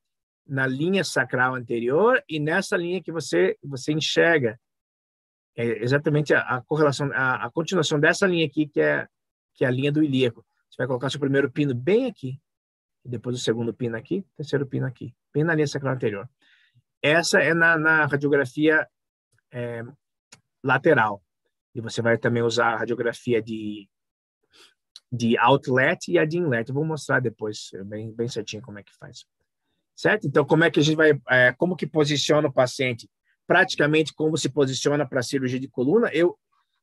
Na linha sacral anterior e nessa linha que você, você enxerga. É exatamente a, a correlação, a, a, continuação dessa linha aqui, que é, que é a linha do ilíaco. Você vai colocar seu primeiro pino bem aqui, depois o segundo pino aqui, terceiro pino aqui, bem na linha sacral anterior. Essa é na, na radiografia é, lateral. E você vai também usar a radiografia de de outlet e a de inlet. Eu vou mostrar depois é bem, bem certinho como é que faz. Certo? Então, como é que a gente vai, é, como que posiciona o paciente? Praticamente como se posiciona para cirurgia de coluna. Eu,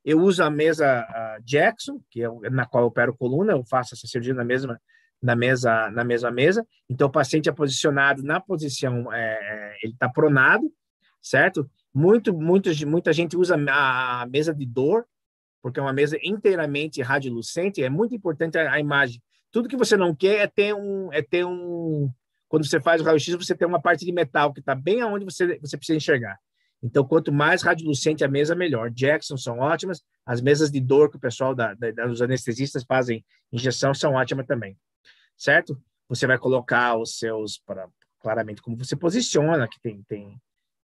eu uso a mesa Jackson, que é na qual eu opero coluna, eu faço essa cirurgia na mesma na mesa na mesma mesa. Então o paciente é posicionado na posição é, é ele está pronado, certo? Muito muito muita gente usa a mesa de dor, porque é uma mesa inteiramente radiolucente é muito importante a, a imagem. Tudo que você não quer é ter um, é ter um quando você faz o raio-x, você tem uma parte de metal que está bem aonde você, você precisa enxergar. Então, quanto mais radiolucente a mesa, melhor. Jackson são ótimas, as mesas de dor que o pessoal da, da, dos anestesistas fazem injeção são ótimas também, certo? Você vai colocar os seus, para claramente, como você posiciona, que tem, tem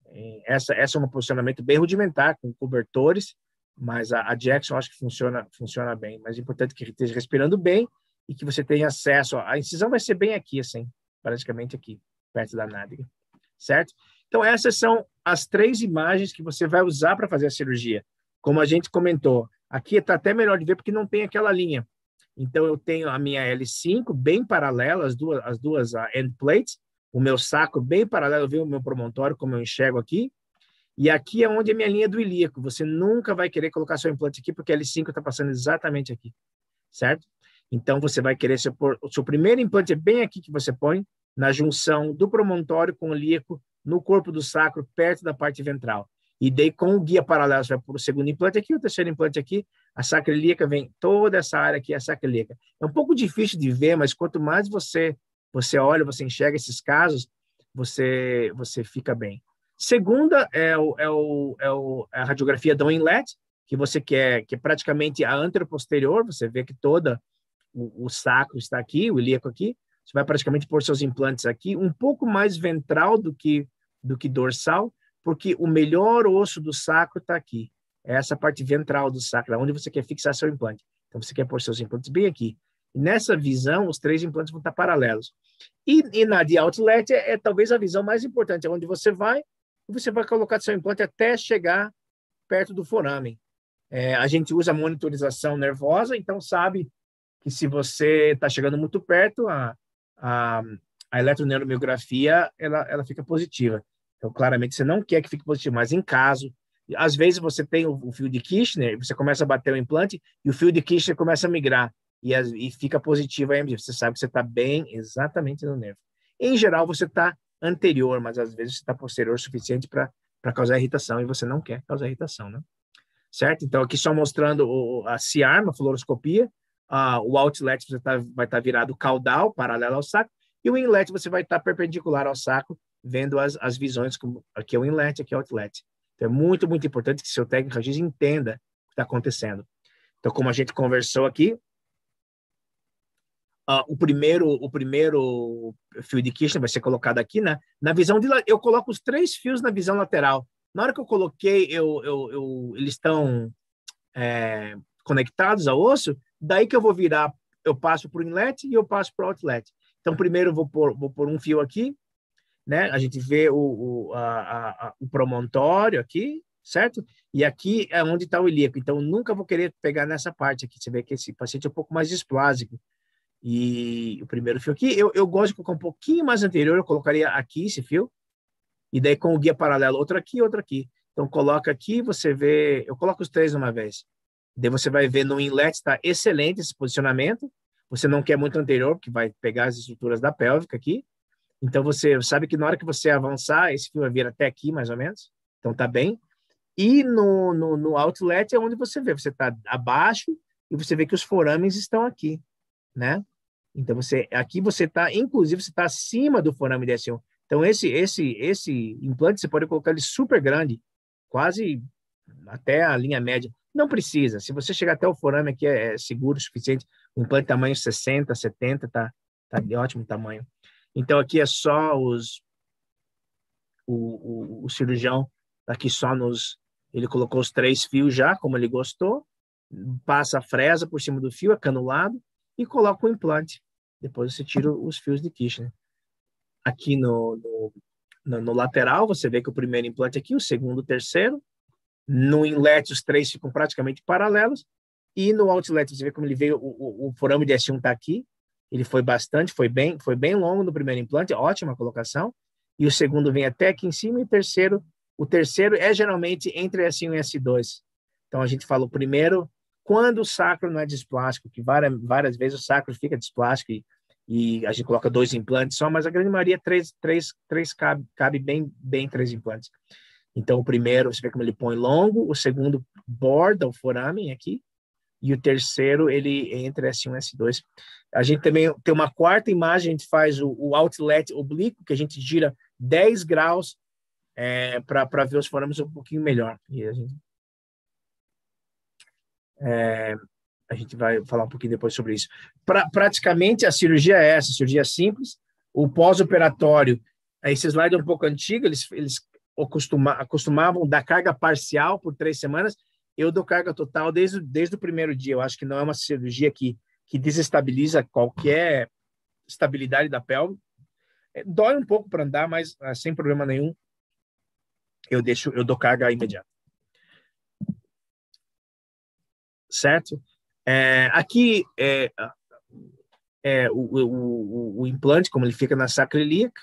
eh, essa, essa é um posicionamento bem rudimentar, com cobertores, mas a, a Jackson acho que funciona, funciona bem. Mas é importante que esteja respirando bem e que você tenha acesso. A incisão vai ser bem aqui, assim, praticamente aqui, perto da nádega, certo? Então, essas são as três imagens que você vai usar para fazer a cirurgia. Como a gente comentou, aqui está até melhor de ver porque não tem aquela linha. Então, eu tenho a minha L5 bem paralela, as duas, as duas ah, end plates, o meu saco bem paralelo, viu? O meu promontório, como eu enxergo aqui, e aqui é onde é minha linha do ilíaco. Você nunca vai querer colocar seu implante aqui, porque a L5 está passando exatamente aqui, certo? Então, você vai querer seu, seu primeiro implante é bem aqui que você põe, na junção do promontório com o ilíaco, no corpo do sacro, perto da parte ventral. E daí, com o guia paralelo, você vai para o segundo implante aqui, o terceiro implante aqui, a ilíaca vem toda essa área aqui, é a ilíaca. É um pouco difícil de ver, mas quanto mais você você olha, você enxerga esses casos, você você fica bem. Segunda é, o, é, o, é o, é a radiografia do inlet, que você quer, que é praticamente a anteroposterior, você vê que toda o, o saco está aqui, o ilíaco aqui, você vai praticamente pôr seus implantes aqui, um pouco mais ventral do que, do que dorsal, porque o melhor osso do saco está aqui, é essa parte ventral do saco, é onde você quer fixar seu implante. Então, você quer pôr seus implantes bem aqui. E nessa visão, os três implantes vão estar paralelos. E, e na de outlet é, é talvez a visão mais importante, é onde você vai você vai colocar seu implante até chegar perto do foramen. É, a gente usa monitorização nervosa, então sabe que se você está chegando muito perto, a, a, a eletroneuromiografia ela, ela fica positiva. Então, claramente, você não quer que fique positivo, mas em caso, às vezes você tem o, o fio de Kirchner, você começa a bater o implante e o fio de Kirchner começa a migrar e, a, e fica positivo a MG. Você sabe que você está bem exatamente no nervo. Em geral, você está anterior, mas às vezes está posterior o suficiente para causar irritação e você não quer causar irritação, né? Certo? Então, aqui só mostrando o, a C-arm, a fluoroscopia, a, o outlet você tá, vai estar tá virado caudal, paralelo ao saco, e o inlet você vai estar tá perpendicular ao saco, vendo as, as visões, como, aqui é o inlet, aqui é o outlet. Então, é muito, muito importante que seu técnico de entenda o que está acontecendo. Então, como a gente conversou aqui, uh, o primeiro o primeiro fio de Kirchner vai ser colocado aqui, né? Na visão de eu coloco os três fios na visão lateral. Na hora que eu coloquei, eu, eu, eu eles estão é, conectados ao osso. Daí que eu vou virar, eu passo para o inlet e eu passo para o outlet. Então primeiro eu vou pôr, vou um fio aqui, né? A gente vê o, o, a, a, o promontório aqui, certo? E aqui é onde está o ilíaco. Então, nunca vou querer pegar nessa parte aqui. Você vê que esse paciente é um pouco mais esplásico. E o primeiro fio aqui, eu, eu gosto de colocar um pouquinho mais anterior, eu colocaria aqui esse fio, e daí com o guia paralelo, outro aqui, outro aqui. Então coloca aqui, você vê, eu coloco os três uma vez. Daí você vai ver no inlet está excelente esse posicionamento. Você não quer muito anterior, porque vai pegar as estruturas da pélvica aqui. Então você sabe que na hora que você avançar, esse fio vai vir até aqui mais ou menos. Então tá bem. E no, no, no outlet é onde você vê, você está abaixo e você vê que os forames estão aqui, né? Então você aqui você está, inclusive você está acima do forame DS1. Então esse esse esse implante você pode colocar ele super grande, quase até a linha média. Não precisa. Se você chegar até o forame aqui é, é seguro o suficiente. Um implante tamanho 60, 70 tá tá de ótimo tamanho. Então aqui é só os o, o, o cirurgião tá aqui só nos ele colocou os três fios já, como ele gostou, passa a fresa por cima do fio, é canulado, e coloca o implante. Depois você tira os fios de Kirchner. Né? Aqui no, no, no, no lateral, você vê que o primeiro implante aqui, o segundo, o terceiro. No inlet, os três ficam praticamente paralelos. E no outlet, você vê como ele veio, o, o, o forame de S1 está aqui. Ele foi bastante, foi bem, foi bem longo no primeiro implante, ótima colocação. E o segundo vem até aqui em cima, e o terceiro, o terceiro é geralmente entre S1 e S2. Então a gente fala o primeiro quando o sacro não é displástico, que várias, várias vezes o sacro fica displástico e, e, a gente coloca dois implantes só, mas a grande maioria, três, três, três cabe, cabe bem, bem três implantes. Então, o primeiro, você vê como ele põe longo, o segundo borda o foramen aqui, e o terceiro, ele entra S1, S2. A gente também tem uma quarta imagem, a gente faz o, o outlet oblíquo, que a gente gira 10 graus é, para ver os forames um pouquinho melhor. E a gente é, a gente vai falar um pouquinho depois sobre isso. Pra, praticamente a cirurgia é essa, cirurgia é simples, o pós-operatório. Esse slide é um pouco antigo, eles, eles acostuma, acostumavam dar carga parcial por três semanas, eu dou carga total desde, desde o primeiro dia. Eu acho que não é uma cirurgia que, que desestabiliza qualquer estabilidade da pelve. É, dói um pouco para andar, mas ah, sem problema nenhum eu deixo, eu dou carga imediata. certo? É, aqui é, é o, o, o, implante, como ele fica na sacrilíaca,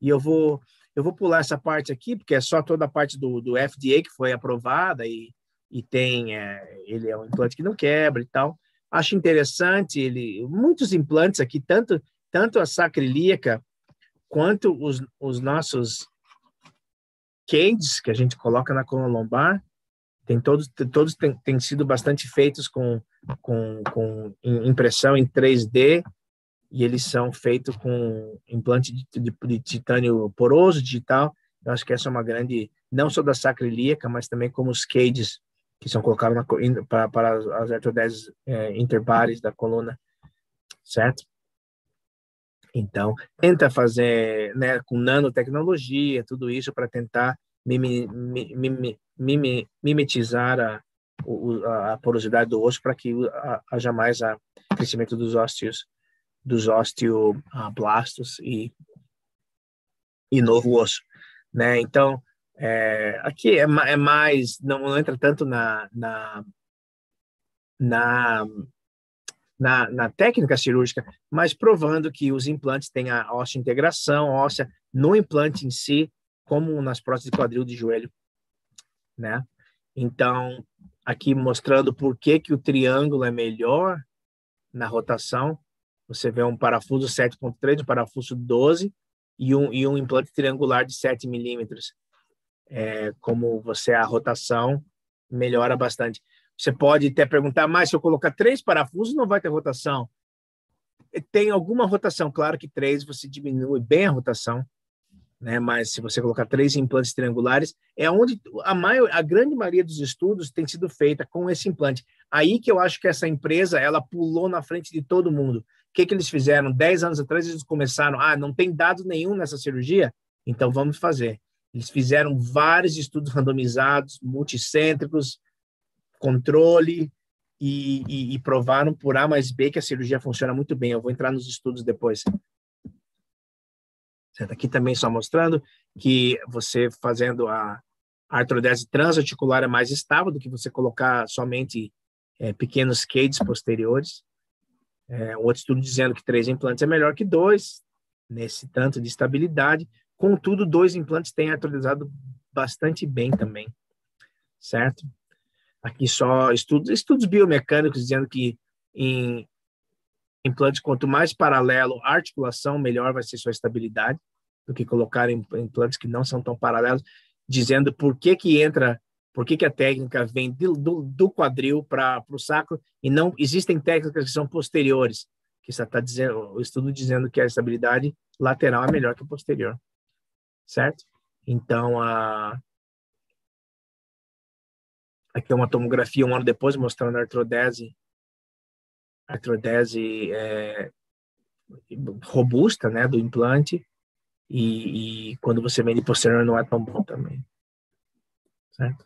e eu vou eu vou pular essa parte aqui porque é só toda a parte do, do FDA que foi aprovada e, e tem é, ele é um implante que não quebra e tal. Acho interessante ele muitos implantes aqui tanto tanto a sacrilíaca quanto os, os nossos cades que a gente coloca na coluna lombar tem todos todos têm, têm sido bastante feitos com, com, com impressão em 3D e eles são feitos com implante de, de, de titânio poroso digital. Eu acho que essa é uma grande, não só da sacrilíaca, mas também como os cages que são colocados na, para, para as artrodeses é, interpares da coluna, certo? Então, tenta fazer né, com nanotecnologia, tudo isso para tentar mim, mim, mimetizar a, a, porosidade do osso para que haja mais a crescimento dos ósseos, dos osteoblastos ah, e, e novo osso, né? Então, é, aqui é, é, mais, não, não entra tanto na, na, na na, na, técnica cirúrgica, mas provando que os implantes têm a óssea integração, óssea no implante em si, como nas próteses de quadril de joelho, né? Então, aqui mostrando por que, que o triângulo é melhor na rotação, você vê um parafuso 7.3, um parafuso 12 e um, e um implante triangular de 7 milímetros. É, como você a rotação melhora bastante. Você pode até perguntar, mas se eu colocar três parafusos, não vai ter rotação. Tem alguma rotação, claro que três você diminui bem a rotação, né? Mas se você colocar três implantes triangulares, é onde a, maior, a grande maioria dos estudos tem sido feita com esse implante. Aí que eu acho que essa empresa ela pulou na frente de todo mundo. O que, que eles fizeram? Dez anos atrás eles começaram, ah, não tem dado nenhum nessa cirurgia, então vamos fazer. Eles fizeram vários estudos randomizados, multicêntricos, controle, e, e, e, provaram por A mais B que a cirurgia funciona muito bem. Eu vou entrar nos estudos depois. Certo? Aqui também só mostrando que você fazendo a artrodese transarticular é mais estável do que você colocar somente é, pequenos cades posteriores. É, outro estudo dizendo que três implantes é melhor que dois, nesse tanto de estabilidade. Contudo, dois implantes têm atualizado bastante bem também, certo? Aqui só estudos, estudos biomecânicos dizendo que em implante, quanto mais paralelo a articulação, melhor vai ser sua estabilidade do que colocar implantes que não são tão paralelos, dizendo por que que entra, por que que a técnica vem do, do, do quadril para o sacro e não existem técnicas que são posteriores, que está dizendo, o estudo dizendo que a estabilidade lateral é melhor que a posterior, certo? Então, a aqui é uma tomografia um ano depois mostrando a artrodese artrodese é, robusta, né, do implante, e, e quando você vende posterior não é tão bom também. Certo?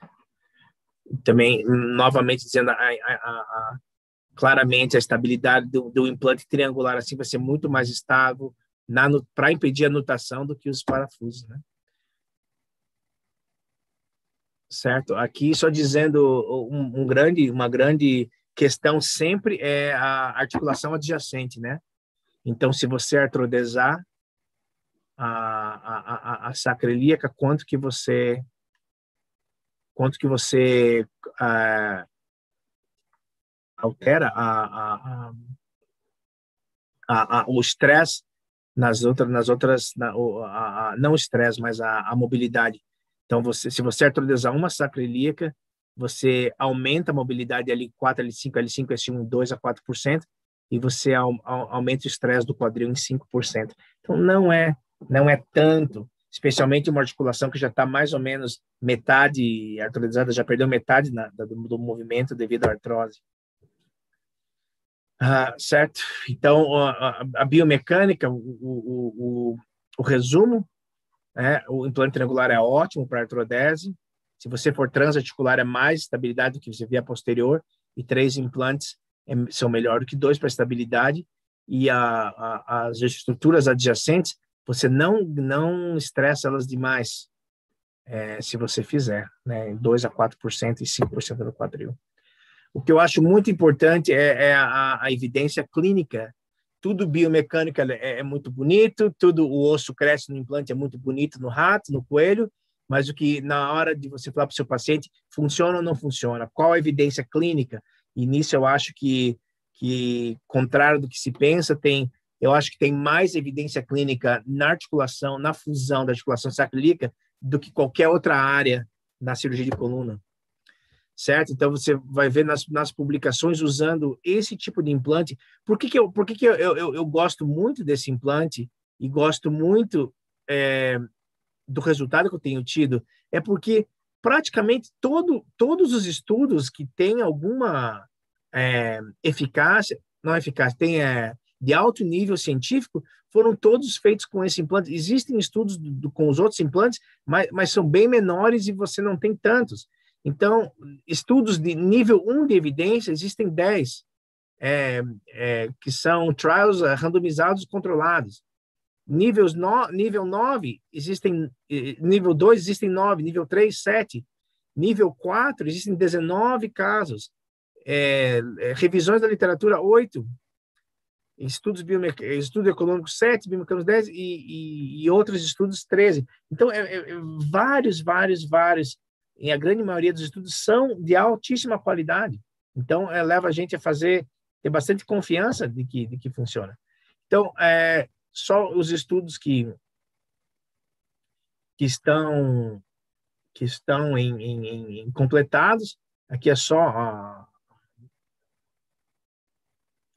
Também, novamente dizendo, a, a, a, claramente a estabilidade do, do, implante triangular assim vai ser muito mais estável para impedir a nutação do que os parafusos, né? Certo? Aqui só dizendo um, um grande, uma grande questão sempre é a articulação adjacente, né? Então, se você artrodesar a, a, a, a sacroiliaca, quanto que você quanto que você ah, altera a, a, o estresse nas outras nas outras na, não estresse, mas a, mobilidade. Então, você se você artrodesar uma sacroiliaca, você aumenta a mobilidade L4, L5, L5, S1 2 a 4% e você aumenta o estresse do quadril em 5%. Então não é não é tanto, especialmente uma articulação que já está mais ou menos metade artrodizada já perdeu metade na, do, do, movimento devido à artrose. Ah, certo? Então, a, a biomecânica, o, o, o, o resumo, né? o implante triangular é ótimo para artrodese, se você for transarticular, é mais estabilidade do que você via posterior, e três implantes é, são melhor do que dois para estabilidade, e a, a, as estruturas adjacentes, você não, não estressa elas demais, é, se você fizer, né? 2 a 4% e 5% no quadril. O que eu acho muito importante é, é a, a, evidência clínica. Tudo biomecânica é, é, muito bonito, tudo o osso cresce no implante é muito bonito no rato, no coelho, mas o que na hora de você falar para o seu paciente funciona ou não funciona, qual a evidência clínica. E nisso eu acho que, que contrário do que se pensa, tem eu acho que tem mais evidência clínica na articulação, na fusão da articulação sacroiliaca do que qualquer outra área na cirurgia de coluna. Certo? Então você vai ver nas, nas publicações usando esse tipo de implante. Por que, que, eu, por que, que eu, eu, eu gosto muito desse implante e gosto muito é, do resultado que eu tenho tido é porque praticamente todo, todos os estudos que têm alguma é, eficácia, não é eficácia, tem é, de alto nível científico, foram todos feitos com esse implante. Existem estudos do, do, com os outros implantes, mas, mas são bem menores e você não tem tantos. Então, estudos de nível 1 de evidência, existem 10, é, é, que são trials randomizados controlados. Níveis no, nível 9, existem, eh, nível 2, existem 9, nível 3, 7. Nível 4, existem 19 casos. É, é, revisões da literatura, 8. Estudos biomeca... Estudo econômico, 7. Biomecânicos, 10. E, e, e, outros estudos, 13. Então, é, é, é, vários, vários, vários. E a grande maioria dos estudos são de altíssima qualidade. Então, é, leva a gente a fazer, ter bastante confiança de que, de que funciona. Então, é, só os estudos que, que estão, que estão em, em, em completados, aqui é só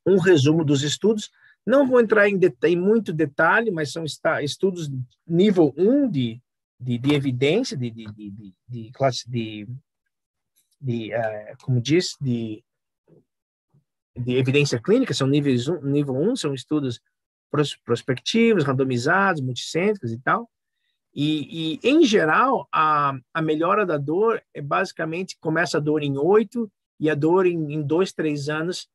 um resumo dos estudos. Não vou entrar em, em muito detalhe, mas são estudos nível 1 de, de, de evidência, de, de, de, de, classe de, de uh, como diz, de, de evidência clínica, são níveis um, nível 1, são estudos prospectivos, randomizados, multicêntricos e tal. E, e, em geral, a, a melhora da dor é basicamente começa a dor em oito e a dor em, em dois, três anos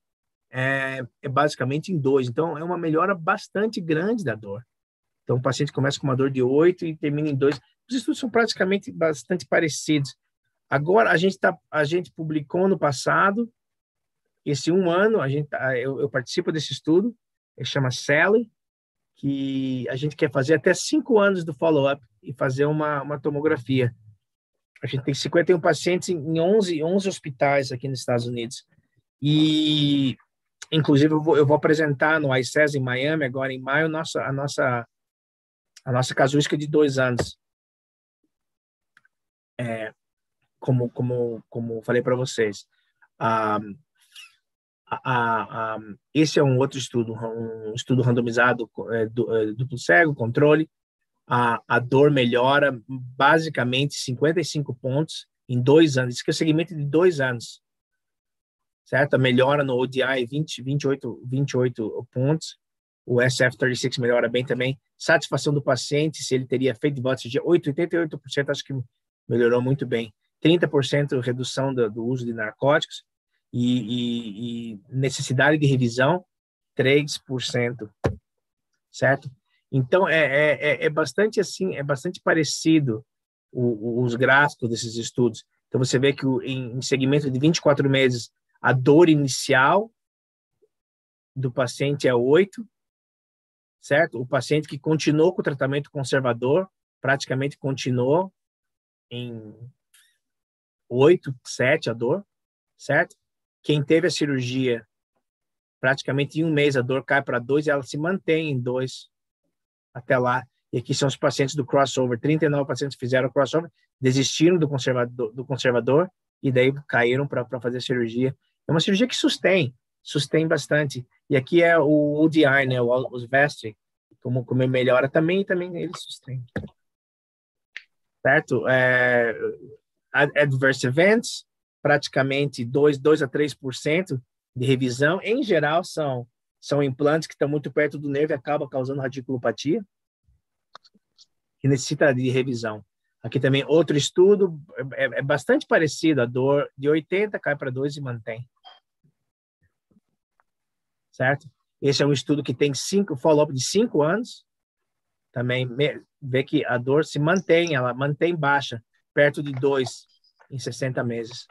é, é basicamente em dois. Então, é uma melhora bastante grande da dor. Então, o paciente começa com uma dor de oito e termina em dois. Os estudos são praticamente bastante parecidos. Agora, a gente, tá, a gente publicou no passado, esse um ano, a gente, tá, eu, eu participo desse estudo, chama Sally, que a gente quer fazer até cinco anos do follow-up e fazer uma, uma tomografia. A gente tem 51 pacientes em 11, 11 hospitais aqui nos Estados Unidos. E, inclusive, eu vou, eu vou apresentar no ICES em Miami, agora em maio, nossa, a, nossa, a nossa casuística de dois anos. É, como, como, como falei para vocês. Um, a, a, esse é um outro estudo, um estudo randomizado é, do, é, duplo cego, controle. A, a dor melhora basicamente 55 pontos em dois anos. Isso que é o segmento de dois anos, certo? A melhora no ODI 20, 28, 28 pontos. O SF36 melhora bem também. Satisfação do paciente, se ele teria feito votos de 8, 88%, acho que melhorou muito bem. 30% redução do, do uso de narcóticos e, e, e necessidade de revisão, 3%, certo? Então, é, é, é, é bastante assim, é bastante parecido o, os gráficos desses estudos. Então, você vê que o, em, em segmento de 24 meses, a dor inicial do paciente é 8, certo? O paciente que continuou com o tratamento conservador, praticamente continuou em 8, 7 a dor, certo? Quem teve a cirurgia, praticamente em um mês, a dor cai para dois e ela se mantém em dois até lá. E aqui são os pacientes do crossover. 39 pacientes fizeram o crossover, desistiram do conservador, do conservador e daí caíram para fazer a cirurgia. É uma cirurgia que sustém, sustém bastante. E aqui é o UDI, né, o Osvestic, como, ele melhora também, também ele sustém. Certo? É, é, adverse events, praticamente 2, 2 a 3% de revisão. Em geral, são, são implantes que estão muito perto do nervo e acabam causando radiculopatia, que necessita de revisão. Aqui também outro estudo, é, é, é bastante parecido, a dor de 80 cai para 2 e mantém. Certo? Esse é um estudo que tem cinco follow-up de 5 anos, também vê que a dor se mantém, ela mantém baixa, perto de 2 em 60 meses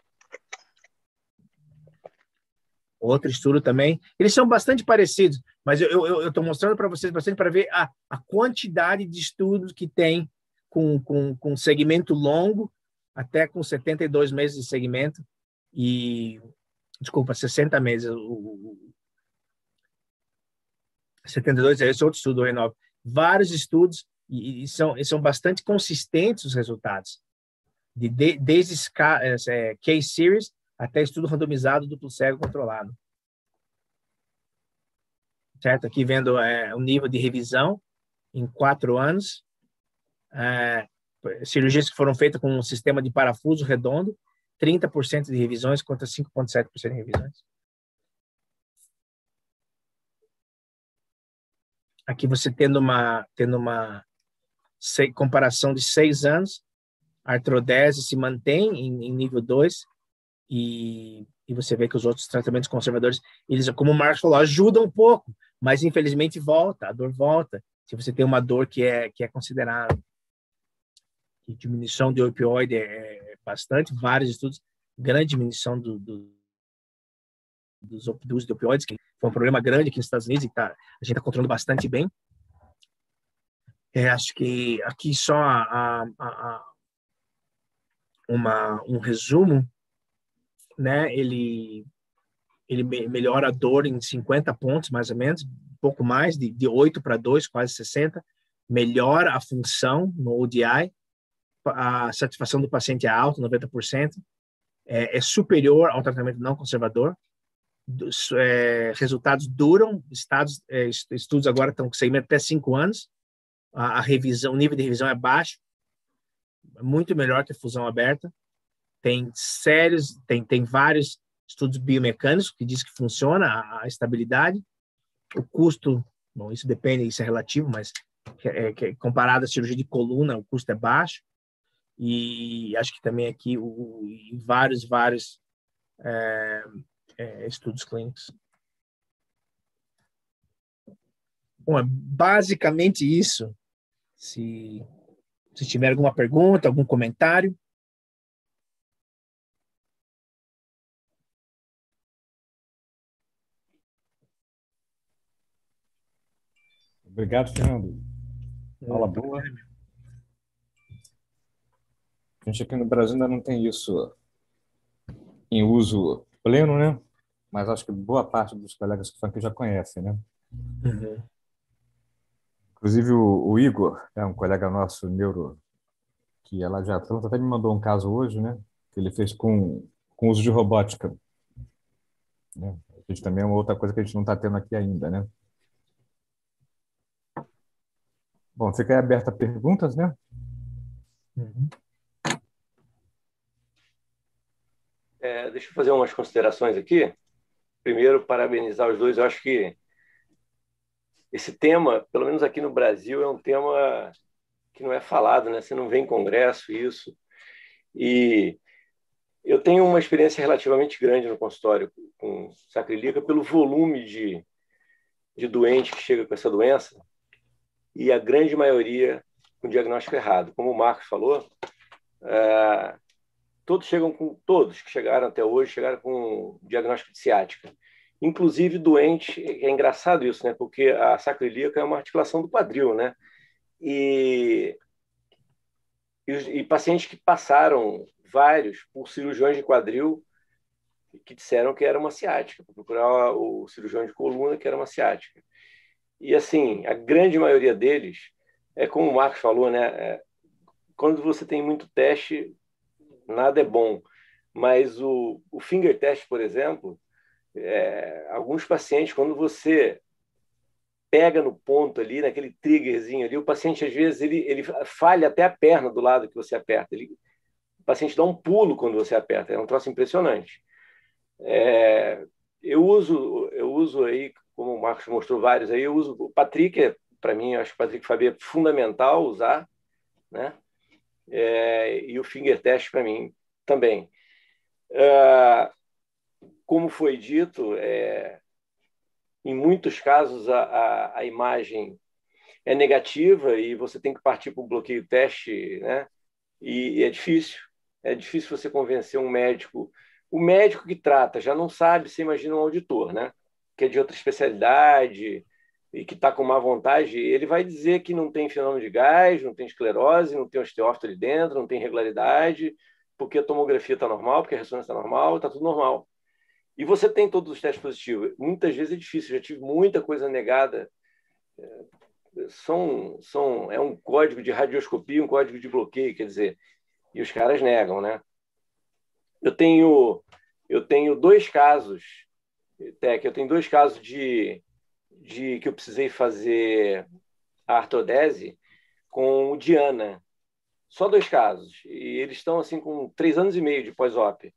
outro estudo também. Eles são bastante parecidos, mas eu estou mostrando para vocês bastante para ver a, a quantidade de estudos que tem com, com, com segmento longo, até com 72 meses de segmento, e. Desculpa, 60 meses. O, o, 72 é esse outro estudo, o Renov. Vários estudos, e, e são, e são bastante consistentes os resultados. De, de, desde é, é, case series até estudo randomizado duplo cego controlado. Certo? Aqui vendo é, o nível de revisão em quatro anos, é, cirurgias que foram feitas com um sistema de parafuso redondo, 30% de revisões contra 5,7% de revisões. Aqui você tendo uma, tendo uma comparação de seis anos, a artrodese se mantém em, em nível 2, e, e você vê que os outros tratamentos conservadores, eles, como o Marcos falou, ajudam um pouco, mas infelizmente volta, a dor volta. Se você tem uma dor que é, que é considerada que diminuição de opioide é, é bastante, vários estudos, grande diminuição do, do dos, de opioides, que foi um problema grande aqui nos Estados Unidos e tá, a gente está controlando bastante bem. É, acho que aqui só a, a, a, uma, um resumo né? Ele ele melhora a dor em 50 pontos, mais ou menos, um pouco mais, de, de 8 para 2, quase 60. Melhora a função no ODI, a satisfação do paciente é alta, 90%. É, é superior ao tratamento não conservador. Dos, é, resultados duram, estados, é, estudos agora estão com seguimento até 5 anos. A, a revisão, o nível de revisão é baixo, muito melhor que a fusão aberta tem sérios, tem, tem vários estudos biomecânicos que diz que funciona a, a estabilidade. O custo, bom, isso depende, isso é relativo, mas é, é, comparado à cirurgia de coluna, o custo é baixo. E acho que também aqui o, vários, vários é, é, estudos clínicos. Bom, é basicamente isso. Se, se tiver alguma pergunta, algum comentário. Obrigado, Fernando. É, Aula tá boa. A gente aqui no Brasil ainda não tem isso em uso pleno, né? Mas acho que boa parte dos colegas que estão aqui já conhecem, né? Uhum. Inclusive o, o, Igor, é um colega nosso neuro, que ela já Atlanta, até me mandou um caso hoje, né? Que ele fez com, com uso de robótica. Né? A gente também é uma outra coisa que a gente não está tendo aqui ainda, né? Bom, você quer aberta a perguntas, né? Uhum. É, deixa eu fazer umas considerações aqui. Primeiro, parabenizar os dois. Eu acho que esse tema, pelo menos aqui no Brasil, é um tema que não é falado, né? Você não vê em congresso isso. E eu tenho uma experiência relativamente grande no consultório com sacrílica pelo volume de, de doente que chega com essa doença e a grande maioria com diagnóstico errado. Como o Marcos falou, é, todos chegam com todos que chegaram até hoje chegaram com diagnóstico de ciática, inclusive doente. É engraçado isso, né? Porque a sacroiliaca é uma articulação do quadril, né? E e, e pacientes que passaram vários por cirurgiões de quadril que disseram que era uma ciática, procurar o cirurgião de coluna que era uma ciática. E, assim, a grande maioria deles, é como o Marcos falou, né? É, quando você tem muito teste, nada é bom. Mas o, o finger test, por exemplo, é, alguns pacientes, quando você pega no ponto ali, naquele triggerzinho ali, o paciente, às vezes, ele, ele falha até a perna do lado que você aperta. Ele, o paciente dá um pulo quando você aperta, é um troço impressionante. É, eu uso, eu uso aí, como o Marcos mostrou vários aí, eu uso o Patrick, é, para mim, acho que o Patrick Fabia é fundamental usar, né? É, e o finger test para mim também. É, como foi dito, é, em muitos casos a, a, a, imagem é negativa e você tem que partir para o bloqueio teste, né? E, e é difícil, é difícil você convencer um médico o médico que trata já não sabe, você imagina um auditor, né? Que é de outra especialidade e que está com má vontade, ele vai dizer que não tem fenômeno de gás, não tem esclerose, não tem osteófito ali dentro, não tem irregularidade, porque a tomografia está normal, porque a ressonância está normal, está tudo normal. E você tem todos os testes positivos. Muitas vezes é difícil, já tive muita coisa negada. É, são, são, é um código de radioscopia, um código de bloqueio, quer dizer, e os caras negam, né? Eu tenho, eu tenho dois casos, Tec, eu tenho dois casos de, de que eu precisei fazer a artrodese com o Diana. Só dois casos. E eles estão assim com três anos e meio de pós-op.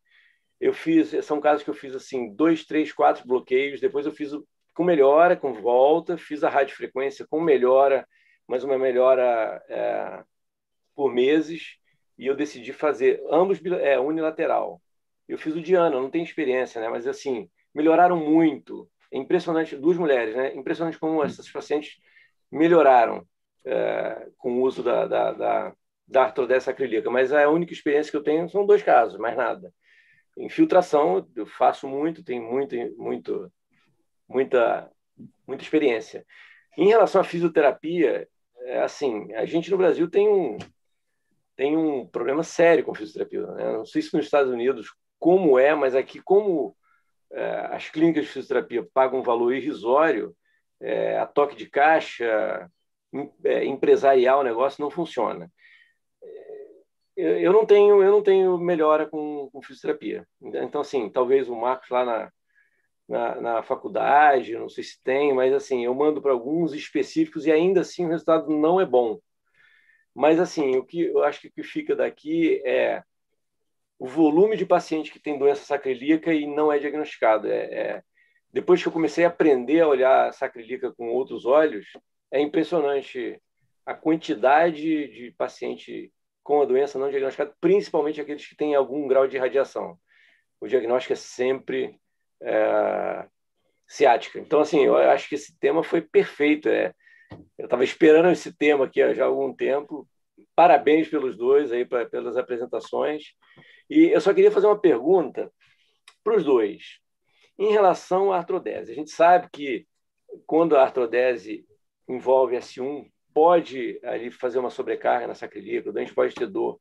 Eu fiz, são casos que eu fiz assim, dois, três, quatro bloqueios, depois eu fiz com melhora, com volta, fiz a radiofrequência com melhora, mais uma melhora é, por meses e eu decidi fazer ambos é, unilateral. Eu fiz o de ano, não tenho experiência, né? Mas assim melhoraram muito. É impressionante, duas mulheres, né? Impressionante como hum. essas pacientes melhoraram é, com o uso da, da, da, da artrodessa acrílica. Mas a única experiência que eu tenho são dois casos, mais nada. Infiltração eu faço muito, tenho muito, muito, muita, muita experiência. Em relação à fisioterapia, é assim, a gente no Brasil tem um, tem um problema sério com fisioterapia. Né? Não sei se nos Estados Unidos como é, mas aqui como é, as clínicas de fisioterapia pagam um valor irrisório, é, a toque de caixa em, é, empresarial, o negócio não funciona. É, eu, eu não tenho, eu não tenho melhora com, com fisioterapia. Então, assim, talvez o Marcos lá na, na, na, faculdade, não sei se tem, mas assim, eu mando para alguns específicos e ainda assim o resultado não é bom. Mas, assim, o que eu acho que que fica daqui é o volume de paciente que tem doença sacrilíaca e não é diagnosticado. É, é... Depois que eu comecei a aprender a olhar sacrilíaca com outros olhos, é impressionante a quantidade de paciente com a doença não diagnosticada, principalmente aqueles que têm algum grau de radiação. O diagnóstico é sempre é, ciática. Então, assim, eu acho que esse tema foi perfeito. É, eu estava esperando esse tema aqui já há algum tempo. Parabéns pelos dois aí pra, pelas apresentações. E eu só queria fazer uma pergunta para os dois em relação à artrodese. A gente sabe que quando a artrodese envolve S1, pode ali fazer uma sobrecarga na sacrilíaca, o doente pode ter dor.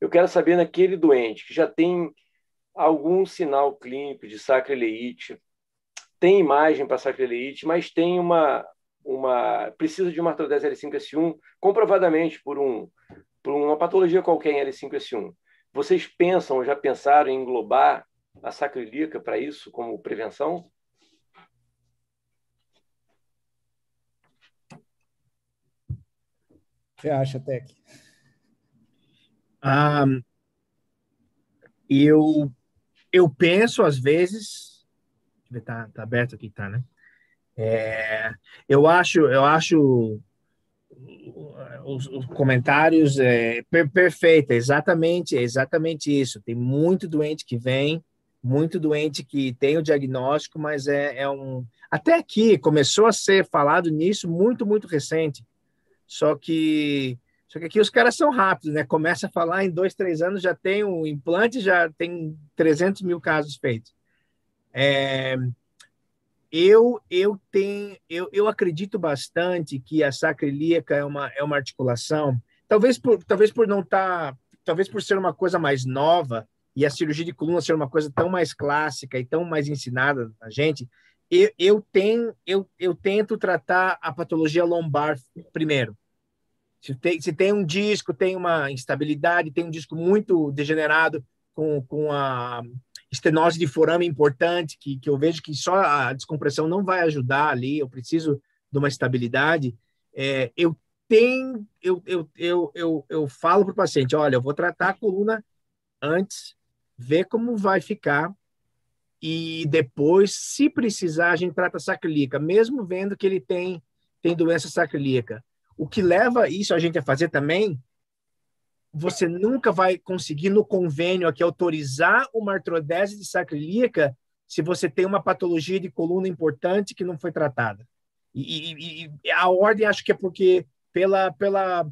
Eu quero saber naquele doente que já tem algum sinal clínico de sacroileite, tem imagem para sacroileite, mas tem uma uma precisa de uma artrodese L5S1 comprovadamente por um por uma patologia qualquer em L5S1. Vocês pensam, já pensaram em englobar a sacroiliaca para isso como prevenção? Você acha, Tec? Ah, eu eu penso às vezes, está tá aberto aqui, tá, né? É, eu acho, eu acho os, os comentários é, per, perfeito, é exatamente, exatamente isso. Tem muito doente que vem, muito doente que tem o diagnóstico, mas é, é um até aqui começou a ser falado nisso muito, muito recente. Só que só que aqui os caras são rápidos, né? Começa a falar em dois, três anos já tem um implante, já tem 300 mil casos feitos. É, eu, eu tenho, eu, eu acredito bastante que a sacroiliaca é uma, é uma articulação, talvez por, talvez por não estar, tá, talvez por ser uma coisa mais nova e a cirurgia de coluna ser uma coisa tão mais clássica e tão mais ensinada a gente, eu, eu tenho, eu, eu tento tratar a patologia lombar primeiro. Se tem, se tem um disco, tem uma instabilidade, tem um disco muito degenerado com, com a estenose de forame importante, que, que eu vejo que só a descompressão não vai ajudar ali, eu preciso de uma estabilidade, é, eu tenho, eu, eu, eu, eu, eu falo para o paciente, olha, eu vou tratar a coluna antes, ver como vai ficar, e depois, se precisar, a gente trata a sacrílica, mesmo vendo que ele tem, tem doença sacrílica. O que leva isso a gente a fazer também você nunca vai conseguir no convênio aqui autorizar uma artrodese de sacrilíaca se você tem uma patologia de coluna importante que não foi tratada. E, e, e, a ordem acho que é porque pela pela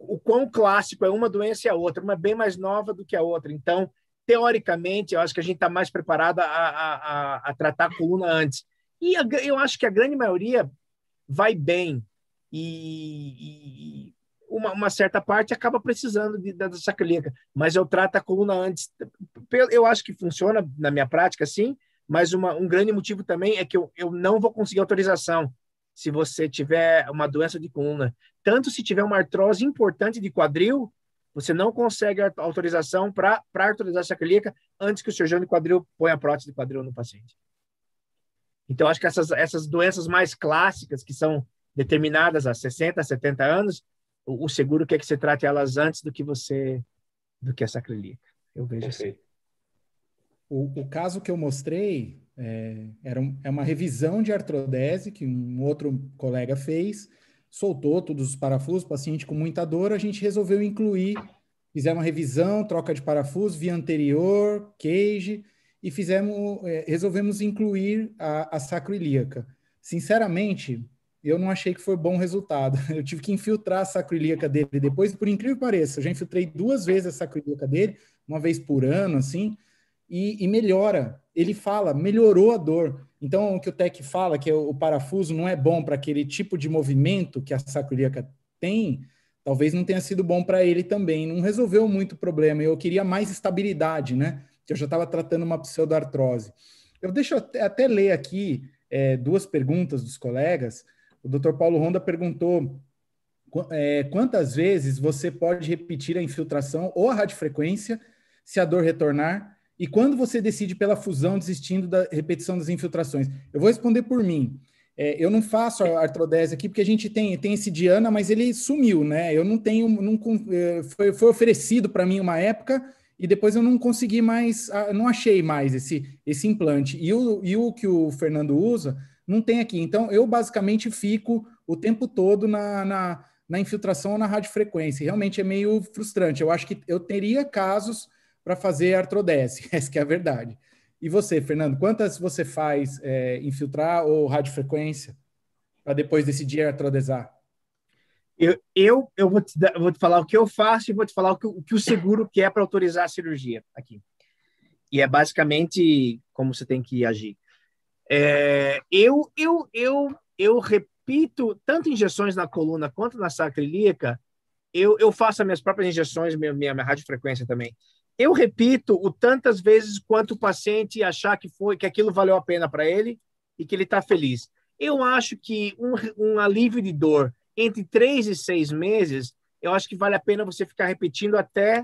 o quão clássico é uma doença e a outra, uma bem mais nova do que a outra. Então, teoricamente, eu acho que a gente está mais preparado a, a, a, a, tratar a coluna antes. E a, eu acho que a grande maioria vai bem. e uma, uma certa parte acaba precisando de, dessa clínica, mas eu trato a coluna antes. Eu acho que funciona na minha prática, sim, mas uma, um grande motivo também é que eu, eu não vou conseguir autorização se você tiver uma doença de coluna. Tanto se tiver uma artrose importante de quadril, você não consegue autorização para autorizar essa clínica antes que o cirurgião de quadril ponha a prótese de quadril no paciente. Então, acho que essas, essas doenças mais clássicas, que são determinadas há 60, 70 anos, o, o seguro quer que você trate elas antes do que você do que a sacrílica. Eu vejo assim. Perfeito. assim. O, o, caso que eu mostrei é, era um, é uma revisão de artrodese que um outro colega fez, soltou todos os parafusos, paciente com muita dor, a gente resolveu incluir, fizemos uma revisão, troca de parafuso, via anterior, cage, e fizemos, é, resolvemos incluir a, a sacroiliaca. Sinceramente, eu não achei que foi bom resultado. Eu tive que infiltrar a sacroiliaca dele depois, por incrível que pareça, eu já infiltrei duas vezes a sacroiliaca dele, uma vez por ano, assim, e, e, melhora. Ele fala, melhorou a dor. Então, o que o Tec fala, que é o, parafuso não é bom para aquele tipo de movimento que a sacroiliaca tem, talvez não tenha sido bom para ele também. Não resolveu muito o problema. Eu queria mais estabilidade, né? Que eu já estava tratando uma pseudoartrose. Eu deixo até, até ler aqui é, duas perguntas dos colegas. O Dr. Paulo Ronda perguntou é, quantas vezes você pode repetir a infiltração ou a radiofrequência se a dor retornar e quando você decide pela fusão desistindo da repetição das infiltrações. Eu vou responder por mim. É, eu não faço a artrodese aqui porque a gente tem, tem esse Diana, mas ele sumiu, né? Eu não tenho, não, é, foi, foi oferecido para mim uma época e depois eu não consegui mais, ah, não achei mais esse, esse implante. E o, e o que o Fernando usa não tem aqui. Então, eu basicamente fico o tempo todo na, na, na infiltração ou na radiofrequência. Realmente é meio frustrante. Eu acho que eu teria casos para fazer artrodese, essa que é a verdade. E você, Fernando, quantas você faz é, infiltrar ou radiofrequência para depois decidir artrodesar? Eu, eu, eu vou, te vou te falar o que eu faço e vou te falar o que o, que o seguro quer é para autorizar a cirurgia aqui. E é basicamente como você tem que agir. É, eu, eu, eu, eu repito, tanto injeções na coluna quanto na sacrilíaca, eu, eu faço as minhas próprias injeções, minha, minha, minha radiofrequência também. Eu repito o tantas vezes quanto o paciente achar que foi que aquilo valeu a pena para ele e que ele está feliz. Eu acho que um, um alívio de dor entre três e seis meses, eu acho que vale a pena você ficar repetindo até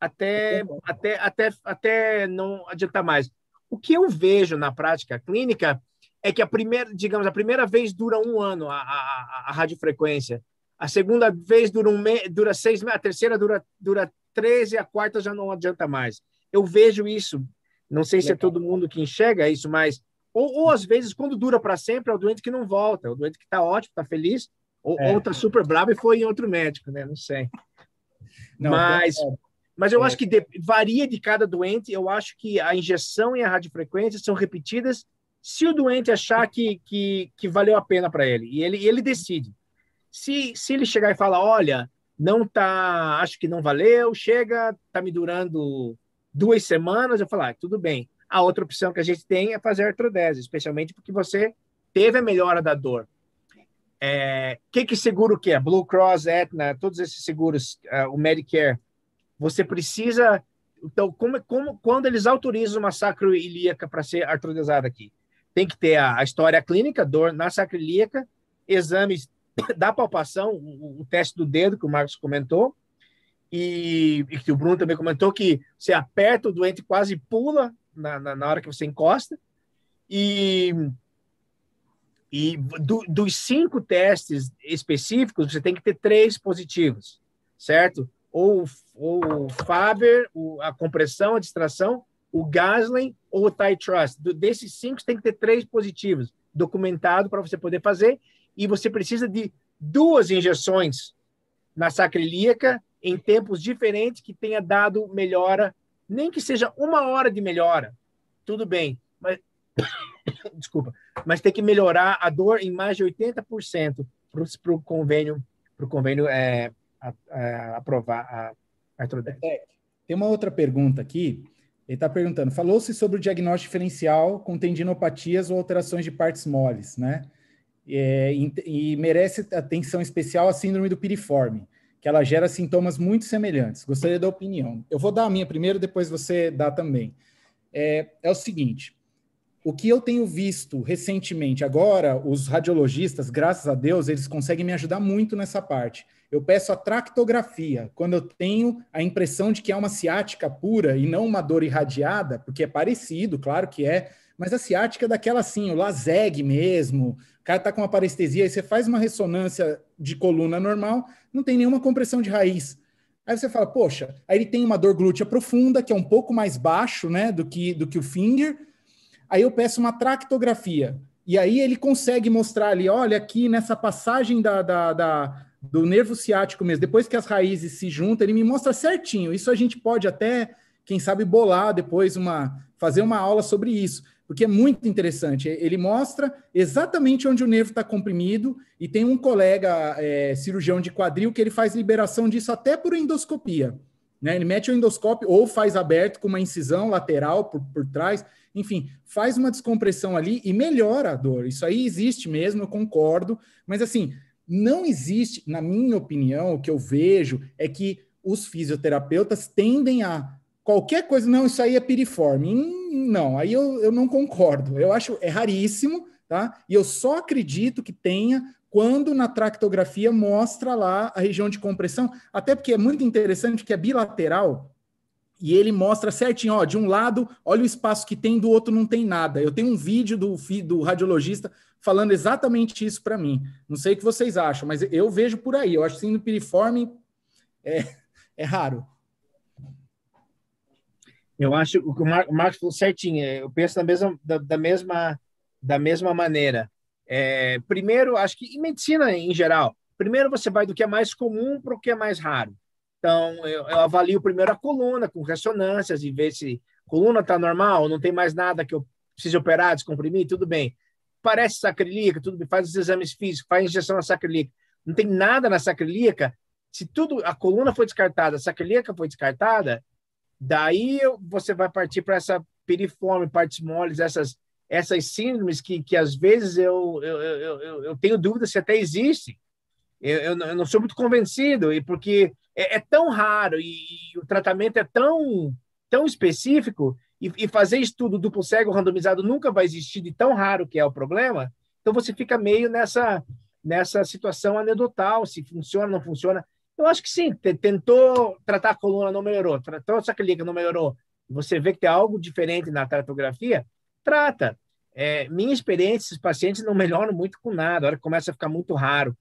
até até até até não adiantar mais. O que eu vejo na prática clínica é que a primeira, digamos, a primeira vez dura um ano a, a, a radiofrequência, a segunda vez dura, um me, dura seis meses, a terceira dura, dura 13, a quarta já não adianta mais. Eu vejo isso, não sei Legal. se é todo mundo que enxerga isso, mas. Ou, ou às vezes, quando dura para sempre, é o doente que não volta, é o doente que está ótimo, está feliz, ou, é. Tá super bravo e foi em outro médico, né? Não sei. Não, mas. É, é. Mas eu é. acho que de, varia de cada doente. Eu acho que a injeção e a radiofrequência são repetidas se o doente achar que, que, que valeu a pena para ele. E ele, ele decide. Se, se ele chegar e falar, olha, não tá, acho que não valeu, chega, tá me durando duas semanas, eu falar, ah, tudo bem. A outra opção que a gente tem é fazer artrodese, especialmente porque você teve a melhora da dor. É, que que seguro que é? Blue Cross, Aetna, todos esses seguros, uh, o Medicare, você precisa. Então, como, como quando eles autorizam uma sacroiliaca para ser artrodesada aqui? Tem que ter a, a história clínica, dor na sacroiliaca, exames da palpação, o, o, teste do dedo que o Marcos comentou, e, e, que o Bruno também comentou, que você aperta o doente quase pula na, na, na hora que você encosta. E, e do, dos cinco testes específicos, você tem que ter três positivos, certo? ou, ou o Faber, o, a compressão, a distração, o Gaslin ou o Ty Trust. Do, desses cinco, tem que ter três positivos documentado para você poder fazer. E você precisa de duas injeções na sacrilíaca em tempos diferentes que tenha dado melhora, nem que seja uma hora de melhora. Tudo bem, mas desculpa, mas tem que melhorar a dor em mais de 80% para o convênio, pro convênio é, a, a é, aprovar a Artrodex. É, tem uma outra pergunta aqui. Ele está perguntando: falou-se sobre o diagnóstico diferencial com tendinopatias ou alterações de partes moles, né? É, e, e, merece atenção especial a síndrome do piriforme, que ela gera sintomas muito semelhantes. Gostaria da opinião. Eu vou dar a minha primeiro, depois você dá também. É, é o seguinte: o que eu tenho visto recentemente, agora, os radiologistas, graças a Deus, eles conseguem me ajudar muito nessa parte. Eu peço a tractografia, quando eu tenho a impressão de que é uma ciática pura e não uma dor irradiada, porque é parecido, claro que é, mas a ciática é daquela assim, o lazegue mesmo, o cara está com uma parestesia, e você faz uma ressonância de coluna normal, não tem nenhuma compressão de raiz. Aí você fala, poxa, aí ele tem uma dor glútea profunda, que é um pouco mais baixo, né, do que, do que o finger, Aí eu peço uma tractografia. E aí ele consegue mostrar ali, olha, aqui nessa passagem da, da, da do nervo ciático mesmo, depois que as raízes se juntam, ele me mostra certinho. Isso a gente pode até, quem sabe, bolar depois uma. fazer uma aula sobre isso porque é muito interessante. Ele mostra exatamente onde o nervo está comprimido, e tem um colega é, cirurgião de quadril que ele faz liberação disso até por endoscopia. Né? Ele mete o endoscópio ou faz aberto com uma incisão lateral por, por trás. Enfim, faz uma descompressão ali e melhora a dor. Isso aí existe mesmo, eu concordo, mas assim, não existe, na minha opinião, o que eu vejo é que os fisioterapeutas tendem a qualquer coisa, não, isso aí é piriforme. Hum, não, aí eu, eu não concordo. Eu acho é raríssimo, tá? E eu só acredito que tenha quando na tractografia mostra lá a região de compressão, até porque é muito interessante que é bilateral, e ele mostra certinho, ó, de um lado, olha o espaço que tem, do outro não tem nada. Eu tenho um vídeo do, do radiologista falando exatamente isso para mim. Não sei o que vocês acham, mas eu vejo por aí. Eu acho que sendo piriforme é, é raro. Eu acho o que o, Mar, o Marcos falou certinho. É, eu penso da mesma, da, da mesma, da mesma maneira. É, primeiro, acho que em medicina em geral, primeiro você vai do que é mais comum para o que é mais raro. Então, eu, eu avalio primeiro a coluna com ressonâncias e ver se a coluna está normal, não tem mais nada que eu precise operar, descomprimir, tudo bem. Parece sacrilíaca, tudo bem, faz os exames físicos, faz injeção na sacrilíaca. Não tem nada na sacrilíaca. Se tudo, a coluna foi descartada, a sacrilíaca foi descartada, daí você vai partir para essa piriforme, partes moles, essas essas síndromes que, que às vezes eu, eu, eu, eu, eu tenho dúvida se até existem. Eu, eu, eu não sou muito convencido, e porque é, é tão raro e, e, o tratamento é tão, tão específico, e, e fazer estudo duplo cego randomizado nunca vai existir de tão raro que é o problema, então você fica meio nessa, nessa situação anedotal, se funciona, não funciona. Eu acho que sim, tentou tratar a coluna, não melhorou, tratou então, essa clínica, não melhorou. Você vê que tem algo diferente na tratografia, trata. É, minha experiência, esses pacientes não melhoram muito com nada, a hora que começa a ficar muito raro.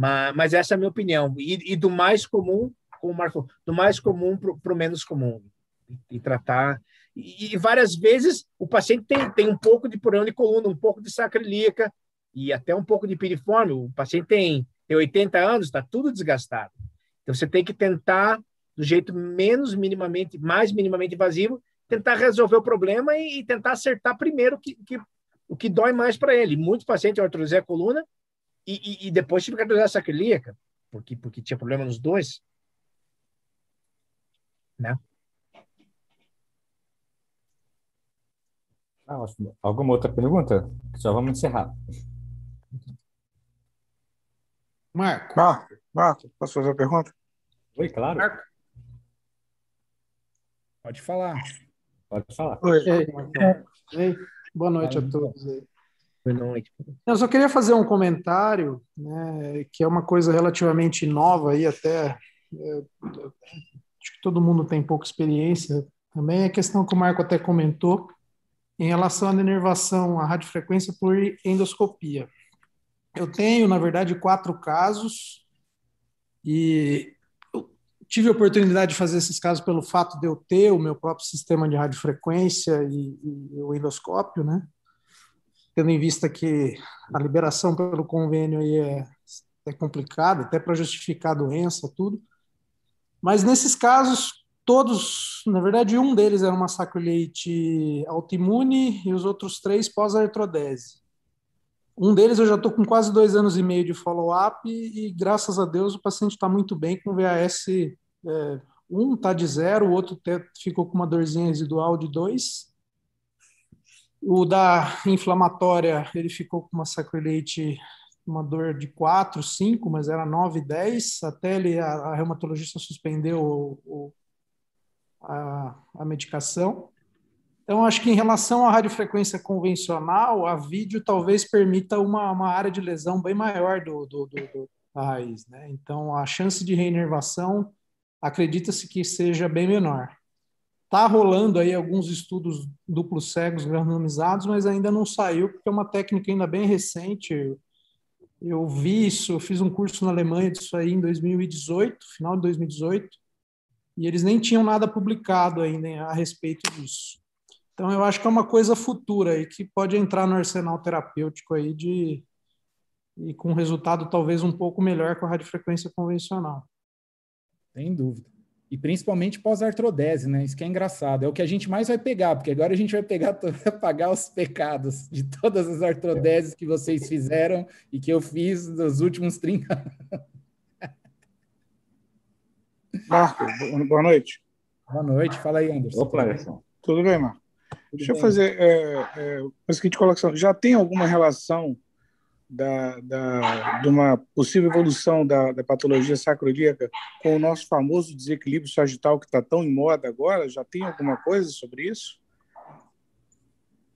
Mas, mas essa é a minha opinião. E, e do mais comum, como o Marco, do mais comum para o menos comum. E, e tratar. E, e, várias vezes o paciente tem, tem um pouco de problema de coluna, um pouco de sacrilíaca e até um pouco de piriforme. O paciente tem, tem 80 anos, está tudo desgastado. Então você tem que tentar, do jeito menos minimamente, mais minimamente invasivo, tentar resolver o problema e, e tentar acertar primeiro que, que o que dói mais para ele. Muitos pacientes a coluna e, e, e depois tive essa sacroiliaca, porque, porque tinha problema nos dois. Né? Ah, Alguma outra pergunta? Já vamos encerrar. Marco. Marco, ah, Marco posso fazer uma pergunta? Oi, claro. Marco. Pode falar. Pode falar. Oi. Ei, Ei. É, boa noite Valeu. a todos. Eu só queria fazer um comentário, né, que é uma coisa relativamente nova aí até, é, acho que todo mundo tem pouca experiência também, é a questão que o Marco até comentou, em relação à inervação à radiofrequência por endoscopia. Eu tenho, na verdade, quatro casos e tive a oportunidade de fazer esses casos pelo fato de eu ter o meu próprio sistema de radiofrequência e, e o endoscópio, né? tendo em vista que a liberação pelo convênio aí é, é complicada, até para justificar a doença, tudo. Mas nesses casos, todos, na verdade, um deles era é uma sacroileite autoimune e os outros três pós-artrodese. Um deles eu já estou com quase dois anos e meio de follow-up e, graças a Deus, o paciente está muito bem com VAS. É, um está de zero, o outro ficou com uma dorzinha residual de dois. O da inflamatória, ele ficou com uma sacroiliite, uma dor de 4, 5, mas era 9, 10. Até ele, a, a reumatologista suspendeu o, o, a, a medicação. Então, acho que em relação à radiofrequência convencional, a vídeo talvez permita uma, uma área de lesão bem maior do, do, do, do da raiz. Né? Então, a chance de reinervação acredita-se que seja bem menor. Está rolando aí alguns estudos duplos cegos randomizados, mas ainda não saiu, porque é uma técnica ainda bem recente. Eu vi isso, eu fiz um curso na Alemanha disso aí em 2018, final de 2018, e eles nem tinham nada publicado ainda a respeito disso. Então, eu acho que é uma coisa futura aí que pode entrar no arsenal terapêutico aí de e com resultado talvez um pouco melhor que a radiofrequência convencional. Sem dúvida e principalmente pós-artrodese, né? Isso que é engraçado. É o que a gente mais vai pegar, porque agora a gente vai pegar pagar os pecados de todas as artrodeses que vocês fizeram e que eu fiz nos últimos 30 anos. Marco, boa noite. Boa noite, fala aí, Anderson. Opa, Anderson. Tudo bem, Marco? Deixa bem? eu fazer é, é, a seguinte colocação. Já tem alguma relação da, da, de uma possível evolução da, da patologia sacroiliaca com o nosso famoso desequilíbrio sagital que está tão em moda agora? Já tem alguma coisa sobre isso?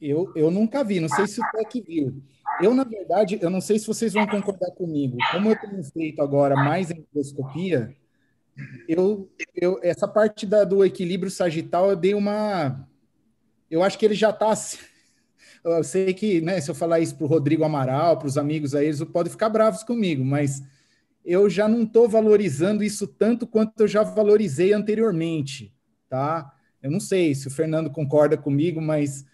Eu, eu nunca vi, não sei se o Tec viu. Eu, na verdade, eu não sei se vocês vão concordar comigo. Como eu tenho feito agora mais endoscopia, eu, eu, essa parte da, do equilíbrio sagital eu dei uma. Eu acho que ele já está assim, eu sei que, né, se eu falar isso para o Rodrigo Amaral, para os amigos aí, eles podem ficar bravos comigo, mas eu já não estou valorizando isso tanto quanto eu já valorizei anteriormente, tá? Eu não sei se o Fernando concorda comigo, mas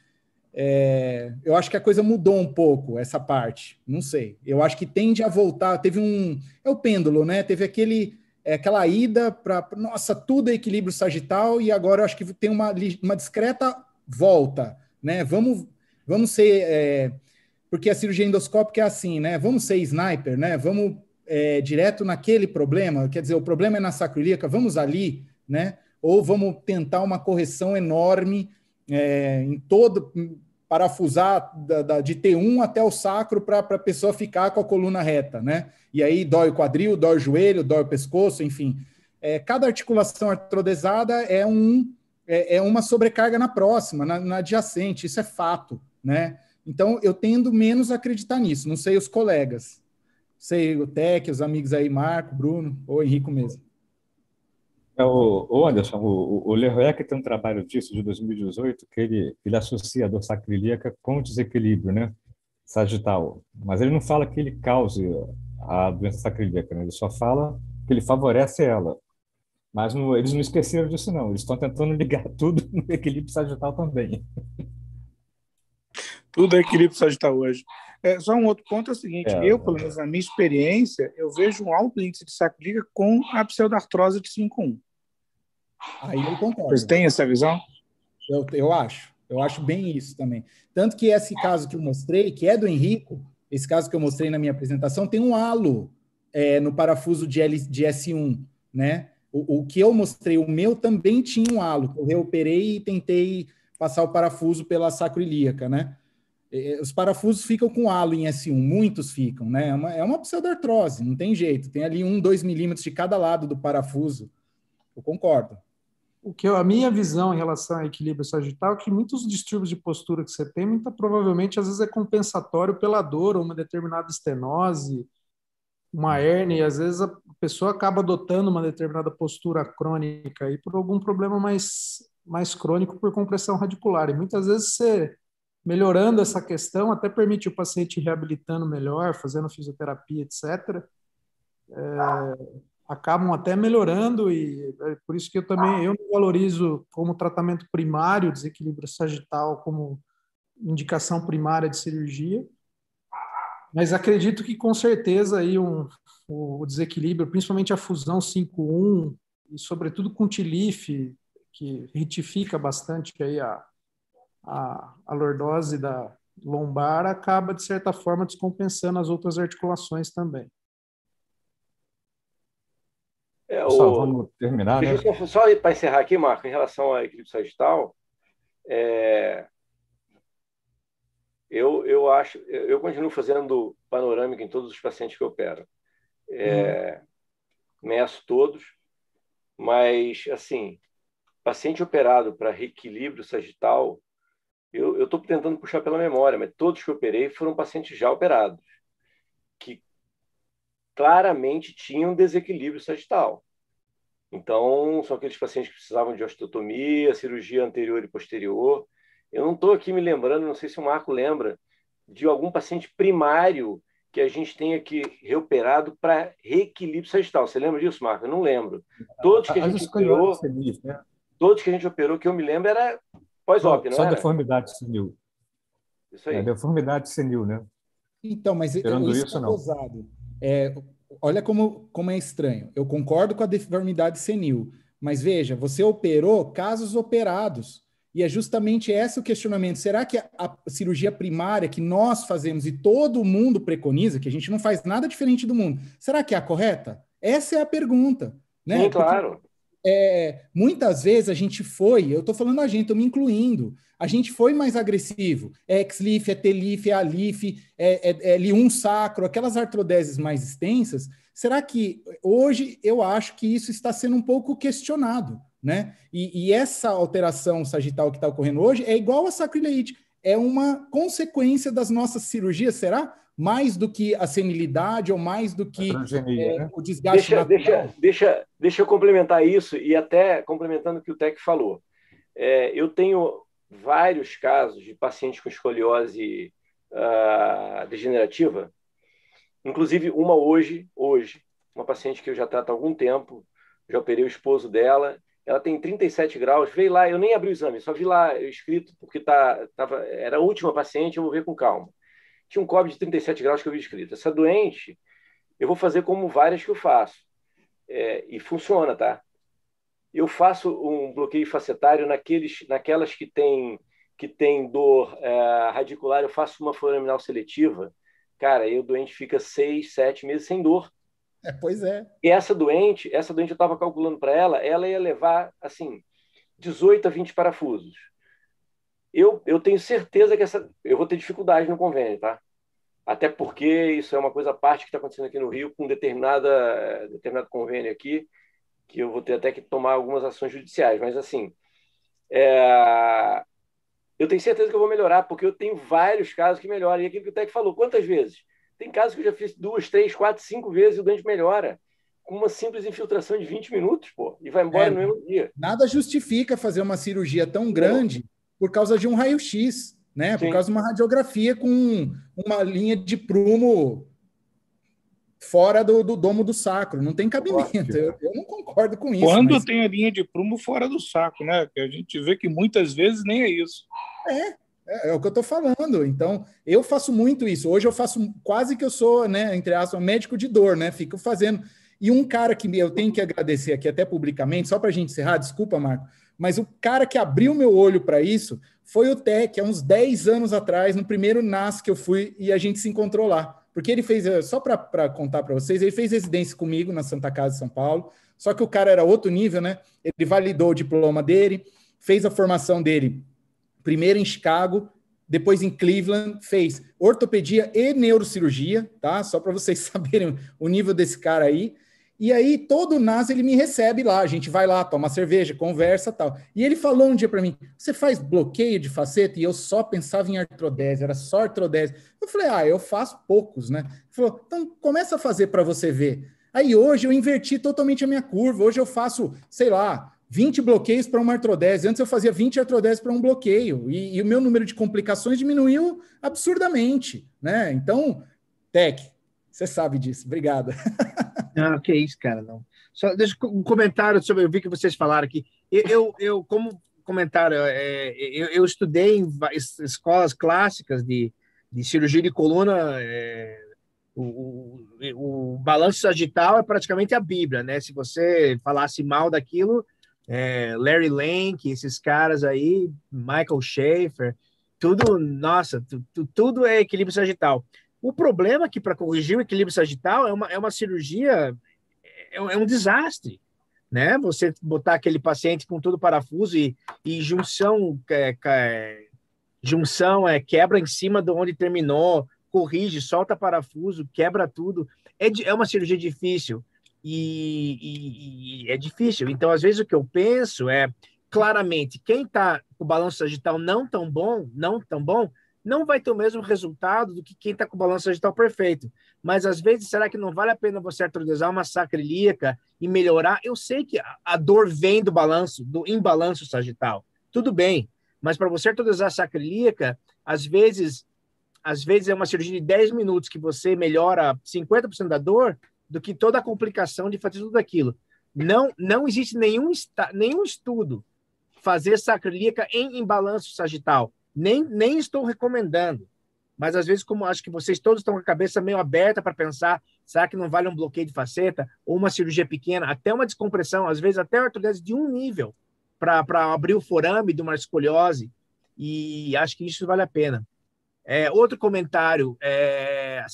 é, eu acho que a coisa mudou um pouco essa parte. Não sei. Eu acho que tende a voltar. Teve um. É o pêndulo, né? Teve aquele, é, aquela ida para. Nossa, tudo é equilíbrio sagital, e agora eu acho que tem uma, uma discreta volta, né? Vamos Vamos ser. É, porque a cirurgia endoscópica é assim, né? Vamos ser sniper, né? Vamos é, direto naquele problema. Quer dizer, o problema é na sacroiliaca, vamos ali, né? Ou vamos tentar uma correção enorme é, em todo. Parafusar da, da, de T1 até o sacro para a pessoa ficar com a coluna reta, né? E aí dói o quadril, dói o joelho, dói o pescoço, enfim. É, cada articulação artrodesada é um é, é uma sobrecarga na próxima, na, na, adjacente, isso é fato né? Então eu tendo menos a acreditar nisso. Não sei os colegas, sei o Tec, os amigos aí, Marco, Bruno ou Henrico mesmo. É, o, o Anderson, o, o tem um trabalho disso de 2018 que ele, ele associa a dor sacrilíaca com desequilíbrio, né? Sagital. Mas ele não fala que ele cause a doença sacrilíaca, né? ele só fala que ele favorece ela. Mas não, eles não esqueceram disso, não. Eles estão tentando ligar tudo no equilíbrio sagital também. Tudo é equilíbrio sagitar hoje. É, só um outro ponto é o seguinte: é, eu, pelo menos na minha experiência, eu vejo um alto índice de sacudida com a pseudartrose de 5.1. Aí eu concordo. Vocês têm essa visão? Eu, eu acho. Eu acho bem isso também. Tanto que esse caso que eu mostrei, que é do Henrico, esse caso que eu mostrei na minha apresentação, tem um halo é, no parafuso de, L, de S1, né? O, o, que eu mostrei, o meu também tinha um halo. Eu reoperei e tentei passar o parafuso pela sacroiliaca, né? É, é, os parafusos ficam com halo em S1, muitos ficam, né? É uma, é uma pseudartrose, não tem jeito. Tem ali um, dois milímetros de cada lado do parafuso. Eu concordo. O que eu, a minha visão em relação ao equilíbrio sagital é que muitos distúrbios de postura que você tem, muita, provavelmente, às vezes é compensatório pela dor, ou uma determinada estenose, uma hérnia, e às vezes a pessoa acaba adotando uma determinada postura crônica e por algum problema mais, mais crônico por compressão radicular. E muitas vezes você melhorando essa questão, até permite o paciente reabilitando melhor, fazendo fisioterapia, etc. É, acabam até melhorando e é por isso que eu também eu valorizo como tratamento primário desequilíbrio sagital como indicação primária de cirurgia. Mas acredito que com certeza aí um, o desequilíbrio, principalmente a fusão 5-1 e sobretudo com o TILIF, que retifica bastante aí a, a, a lordose da lombar acaba, de certa forma, descompensando as outras articulações também. É, o... Só vamos terminar, né? Só, só para encerrar aqui, Marco, em relação à equilíbrio sagital, é... eu, eu acho, eu continuo fazendo panorâmica em todos os pacientes que eu opero. É... Hum. Meço todos, mas, assim, paciente operado para reequilíbrio sagital, eu estou tentando puxar pela memória, mas todos que operei foram pacientes já operados, que claramente tinham desequilíbrio sagital. Então, são aqueles pacientes que precisavam de osteotomia, cirurgia anterior e posterior. Eu não estou aqui me lembrando, não sei se o Marco lembra, de algum paciente primário que a gente tenha que reoperado para reequilíbrio sagital. Você lembra disso, Marco? Eu não lembro. Todos que a gente operou, né? todos que a gente operou, que eu me lembro, era Pós-op, não Só era? deformidade senil. Isso aí. É deformidade senil, né? Então, mas Esperando isso, isso é não. É, olha como, como é estranho. Eu concordo com a deformidade senil, mas veja, você operou casos operados. E é justamente esse o questionamento. Será que a, a, cirurgia primária que nós fazemos e todo mundo preconiza, que a gente não faz nada diferente do mundo, será que é a correta? Essa é a pergunta. Né? Sim, claro. Porque é, muitas vezes a gente foi, eu estou falando a gente, estou me incluindo, a gente foi mais agressivo. É exlif, é telif, é alif, é, é, é lium sacro, aquelas artrodeses mais extensas. Será que hoje eu acho que isso está sendo um pouco questionado, né? E, e essa alteração sagital que está ocorrendo hoje é igual a sacrileite, é uma consequência das nossas cirurgias, será? mais do que a senilidade ou mais do que é, né? o desgaste deixa, natural. Deixa, deixa, deixa eu complementar isso e até complementando o que o Tec falou. É, eu tenho vários casos de pacientes com escoliose uh, degenerativa, inclusive uma hoje, hoje, uma paciente que eu já trato há algum tempo, já operei o esposo dela, ela tem 37 graus, veio lá, eu nem abri o exame, só vi lá escrito, porque tá, tava, era a última paciente, eu vou ver com calma tinha um cobre de 37 graus que eu vi escrito. Essa doente, eu vou fazer como várias que eu faço. É, e funciona, tá? Eu faço um bloqueio facetário naqueles, naquelas que tem que tem dor é, radicular, eu faço uma foraminal seletiva. Cara, aí o doente fica seis, sete meses sem dor. É, pois é. E essa doente, essa doente eu estava calculando para ela, ela ia levar, assim, 18 a 20 parafusos. Eu, eu tenho certeza que essa, eu vou ter dificuldade no convênio, tá? Até porque isso é uma coisa à parte que está acontecendo aqui no Rio com determinada, determinado convênio aqui, que eu vou ter até que tomar algumas ações judiciais. Mas, assim, é... eu tenho certeza que eu vou melhorar, porque eu tenho vários casos que melhoram. E aquilo que o Tec falou, quantas vezes? Tem casos que eu já fiz duas, três, quatro, cinco vezes e o dente melhora. Com uma simples infiltração de 20 minutos, pô, e vai embora é, no mesmo dia. Nada justifica fazer uma cirurgia tão grande por causa de um raio-x, né? Sim. Por causa de uma radiografia com uma linha de prumo fora do, do domo do sacro. Não tem cabimento. Eu, eu não concordo com isso. Quando mas... tem a linha de prumo fora do saco, né? Que a gente vê que muitas vezes nem é isso. É, é, é, o que eu estou falando. Então, eu faço muito isso. Hoje eu faço quase que eu sou, né, entre aspas, médico de dor, né? Fico fazendo. E um cara que eu tenho que agradecer aqui até publicamente, só para a gente encerrar, desculpa, Marco, mas o cara que abriu meu olho para isso foi o Tech, há uns 10 anos atrás, no primeiro NAS que eu fui e a gente se encontrou lá. Porque ele fez, eh, só para contar para vocês, ele fez residência comigo na Santa Casa de São Paulo, só que o cara era outro nível, né? Ele validou o diploma dele, fez a formação dele primeiro em Chicago, depois em Cleveland, fez ortopedia e neurocirurgia, tá? Só para vocês saberem o nível desse cara aí. E aí, todo nasa ele me recebe lá, a gente vai lá, toma cerveja, conversa tal. E ele falou um dia para mim: você faz bloqueio de faceta? E eu só pensava em artrodese, era só artrodese. Eu falei: ah, eu faço poucos, né? Ele falou: então começa a fazer para você ver. Aí hoje eu inverti totalmente a minha curva. Hoje eu faço, sei lá, 20 bloqueios para uma artrodese. Antes eu fazia 20 artrodese para um bloqueio. E, e o meu número de complicações diminuiu absurdamente, né? Então, Tech, você sabe disso. Obrigada. Não, que isso, cara. Não. Só deixa um comentário sobre. Eu vi que vocês falaram aqui. Eu, eu, eu como comentário, é, eu, eu, estudei em escolas clássicas de, de cirurgia de coluna. É, o, o, o, balanço sagital é praticamente a Bíblia, né? Se você falasse mal daquilo, é, Larry Lank, esses caras aí, Michael Schaefer, tudo, nossa, tu, tu, tudo é equilíbrio sagital. O problema é que para corrigir o equilíbrio sagital é uma, é uma cirurgia, é, é um desastre. Né? Você botar aquele paciente com todo parafuso e, e junção, é, é, junção é quebra em cima de onde terminou, corrige, solta parafuso, quebra tudo. É, é uma cirurgia difícil e, e, e é difícil. Então, às vezes, o que eu penso é claramente quem está com o balanço sagital não tão bom, não tão bom, não vai ter o mesmo resultado do que quem está com o balanço sagital perfeito. Mas às vezes, será que não vale a pena você atualizar uma sacrilíaca e melhorar? Eu sei que a dor vem do balanço, do imbalanço sagital. Tudo bem, mas para você atualizar a sacrilíaca, às vezes, às vezes é uma cirurgia de 10 minutos que você melhora 50% da dor do que toda a complicação de fazer tudo aquilo. Não, não existe nenhum, nenhum estudo fazer sacrilíaca em imbalanço sagital nem, nem estou recomendando, mas às vezes, como acho que vocês todos estão com a cabeça meio aberta para pensar, será que não vale um bloqueio de faceta ou uma cirurgia pequena, até uma descompressão, às vezes até artrose de um nível, para abrir o forame de uma escoliose, e acho que isso vale a pena. É, outro comentário, é,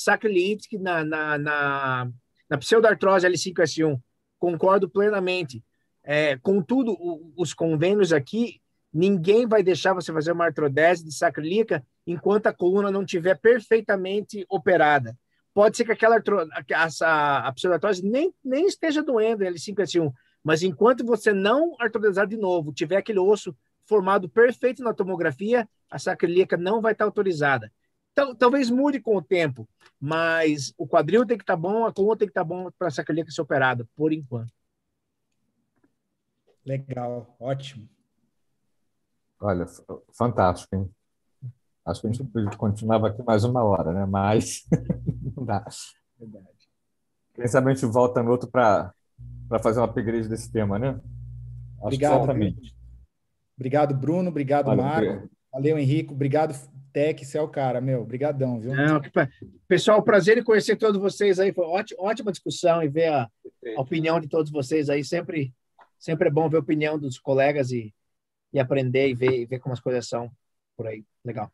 na, na, na, na pseudartrose L5S1, concordo plenamente. É, contudo, o, os convênios aqui Ninguém vai deixar você fazer uma artrodese de sacrílica enquanto a coluna não estiver perfeitamente operada. Pode ser que aquela artro, a, a nem, nem esteja doendo L5S1, mas enquanto você não artrodesar de novo, tiver aquele osso formado perfeito na tomografia, a sacrílica não vai estar autorizada. Então, talvez mude com o tempo, mas o quadril tem que estar bom, a coluna tem que estar bom para a sacrílica ser operada, por enquanto. Legal, ótimo. Olha, fantástico, hein? Acho que a gente continuava aqui mais uma hora, né? Mas não dá. Verdade. Quem sabe a gente volta no outro para fazer uma upgrade desse tema, né? Acho obrigado. Obrigado, Bruno. Obrigado, Valeu, Marco. Obrigado. Valeu, Henrique. Obrigado, Tec, você é o cara, meu. Obrigadão, viu? Não, pessoal, prazer em conhecer todos vocês aí. Foi ótima discussão e ver a, a opinião de todos vocês aí. Sempre, sempre é bom ver a opinião dos colegas e e aprender e ver, e ver como as coisas são por aí. Legal.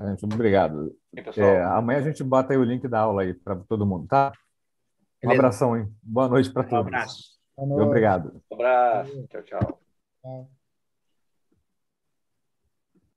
Muito é, obrigado. E, é, amanhã a gente bota aí o link da aula aí para todo mundo, tá? Um abração, hein? Boa noite para todos. Um abraço. Obrigado. Um abraço. Tchau, tchau. tchau.